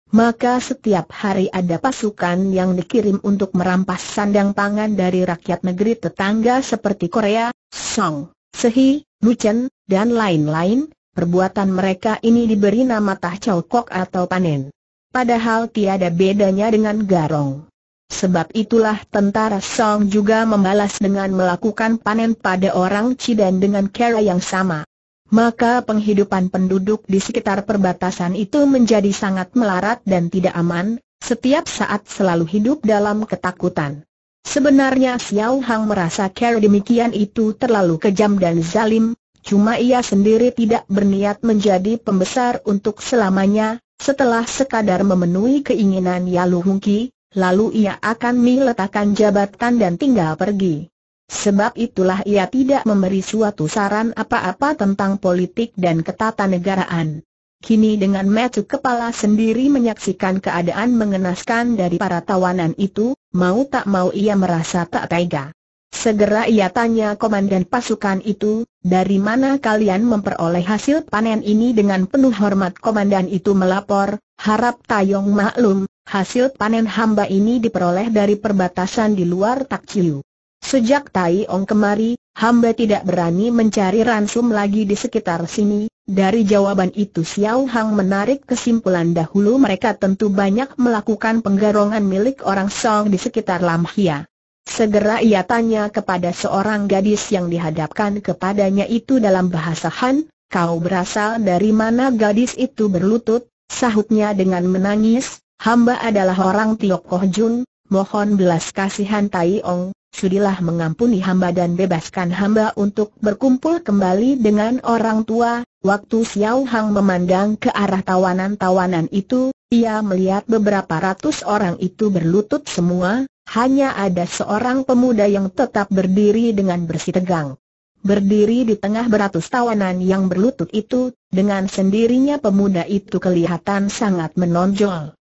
maka setiap hari ada pasukan yang dikirim untuk merampas sandang pangan dari rakyat negeri tetangga seperti Korea, Song, Sehi, Nuchen, dan lain-lain, perbuatan mereka ini diberi nama tah atau panen. Padahal tiada bedanya dengan garong. Sebab itulah tentara Song juga membalas dengan melakukan panen pada orang Cidan dengan cara yang sama maka penghidupan penduduk di sekitar perbatasan itu menjadi sangat melarat dan tidak aman, setiap saat selalu hidup dalam ketakutan. Sebenarnya Xiao Hang merasa cara demikian itu terlalu kejam dan zalim, cuma ia sendiri tidak berniat menjadi pembesar untuk selamanya, setelah sekadar memenuhi keinginan Yalu Hungki, lalu ia akan meletakkan jabatan dan tinggal pergi. Sebab itulah ia tidak memberi suatu saran apa-apa tentang politik dan ketatanegaraan. Kini dengan metu kepala sendiri menyaksikan keadaan mengenaskan dari para tawanan itu, mau tak mau ia merasa tak tega. Segera ia tanya komandan pasukan itu, dari mana kalian memperoleh hasil panen ini dengan penuh hormat komandan itu melapor, harap Tayong maklum, hasil panen hamba ini diperoleh dari perbatasan di luar Takciu. Sejak Tai Ong kemari, hamba tidak berani mencari ransum lagi di sekitar sini. Dari jawaban itu Xiao Hang menarik kesimpulan dahulu mereka tentu banyak melakukan penggerongan milik orang Song di sekitar Lam Hia. Segera ia tanya kepada seorang gadis yang dihadapkan kepadanya itu dalam bahasa Han, kau berasal dari mana gadis itu berlutut, sahutnya dengan menangis, hamba adalah orang Tiok Koh Jun, mohon belas kasihan Tai Ong, sudilah mengampuni hamba dan bebaskan hamba untuk berkumpul kembali dengan orang tua. Waktu Xiao Hang memandang ke arah tawanan-tawanan itu, ia melihat beberapa ratus orang itu berlutut semua, hanya ada seorang pemuda yang tetap berdiri dengan bersih tegang. Berdiri di tengah beratus tawanan yang berlutut itu, dengan sendirinya pemuda itu kelihatan sangat menonjol.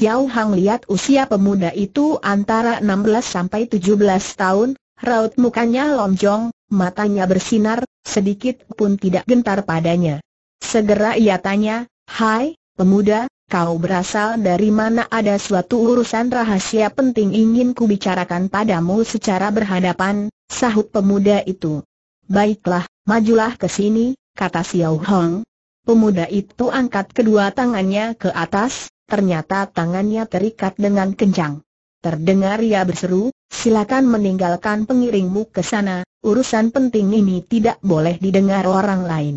Xiao Hang lihat usia pemuda itu antara 16 sampai 17 tahun, raut mukanya lonjong, matanya bersinar, sedikit pun tidak gentar padanya. Segera ia tanya, Hai, pemuda, kau berasal dari mana ada suatu urusan rahasia penting ingin kubicarakan padamu secara berhadapan, sahut pemuda itu. Baiklah, majulah ke sini, kata Xiao Hong. Pemuda itu angkat kedua tangannya ke atas, ternyata tangannya terikat dengan kencang. Terdengar ia berseru, silakan meninggalkan pengiringmu ke sana, urusan penting ini tidak boleh didengar orang lain.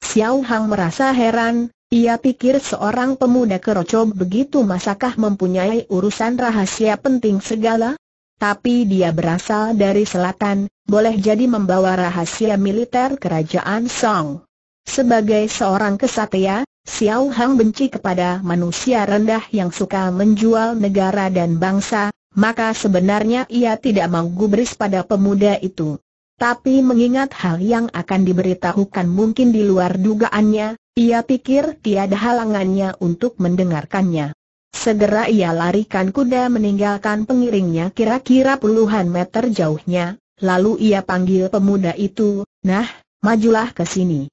Xiao Hang merasa heran, ia pikir seorang pemuda kerocob begitu masakah mempunyai urusan rahasia penting segala? Tapi dia berasal dari selatan, boleh jadi membawa rahasia militer kerajaan Song. Sebagai seorang kesatria, Xiao Hang benci kepada manusia rendah yang suka menjual negara dan bangsa, maka sebenarnya ia tidak mau gubris pada pemuda itu. Tapi mengingat hal yang akan diberitahukan mungkin di luar dugaannya, ia pikir tiada halangannya untuk mendengarkannya. Segera ia larikan kuda meninggalkan pengiringnya kira-kira puluhan meter jauhnya, lalu ia panggil pemuda itu, nah, majulah ke sini.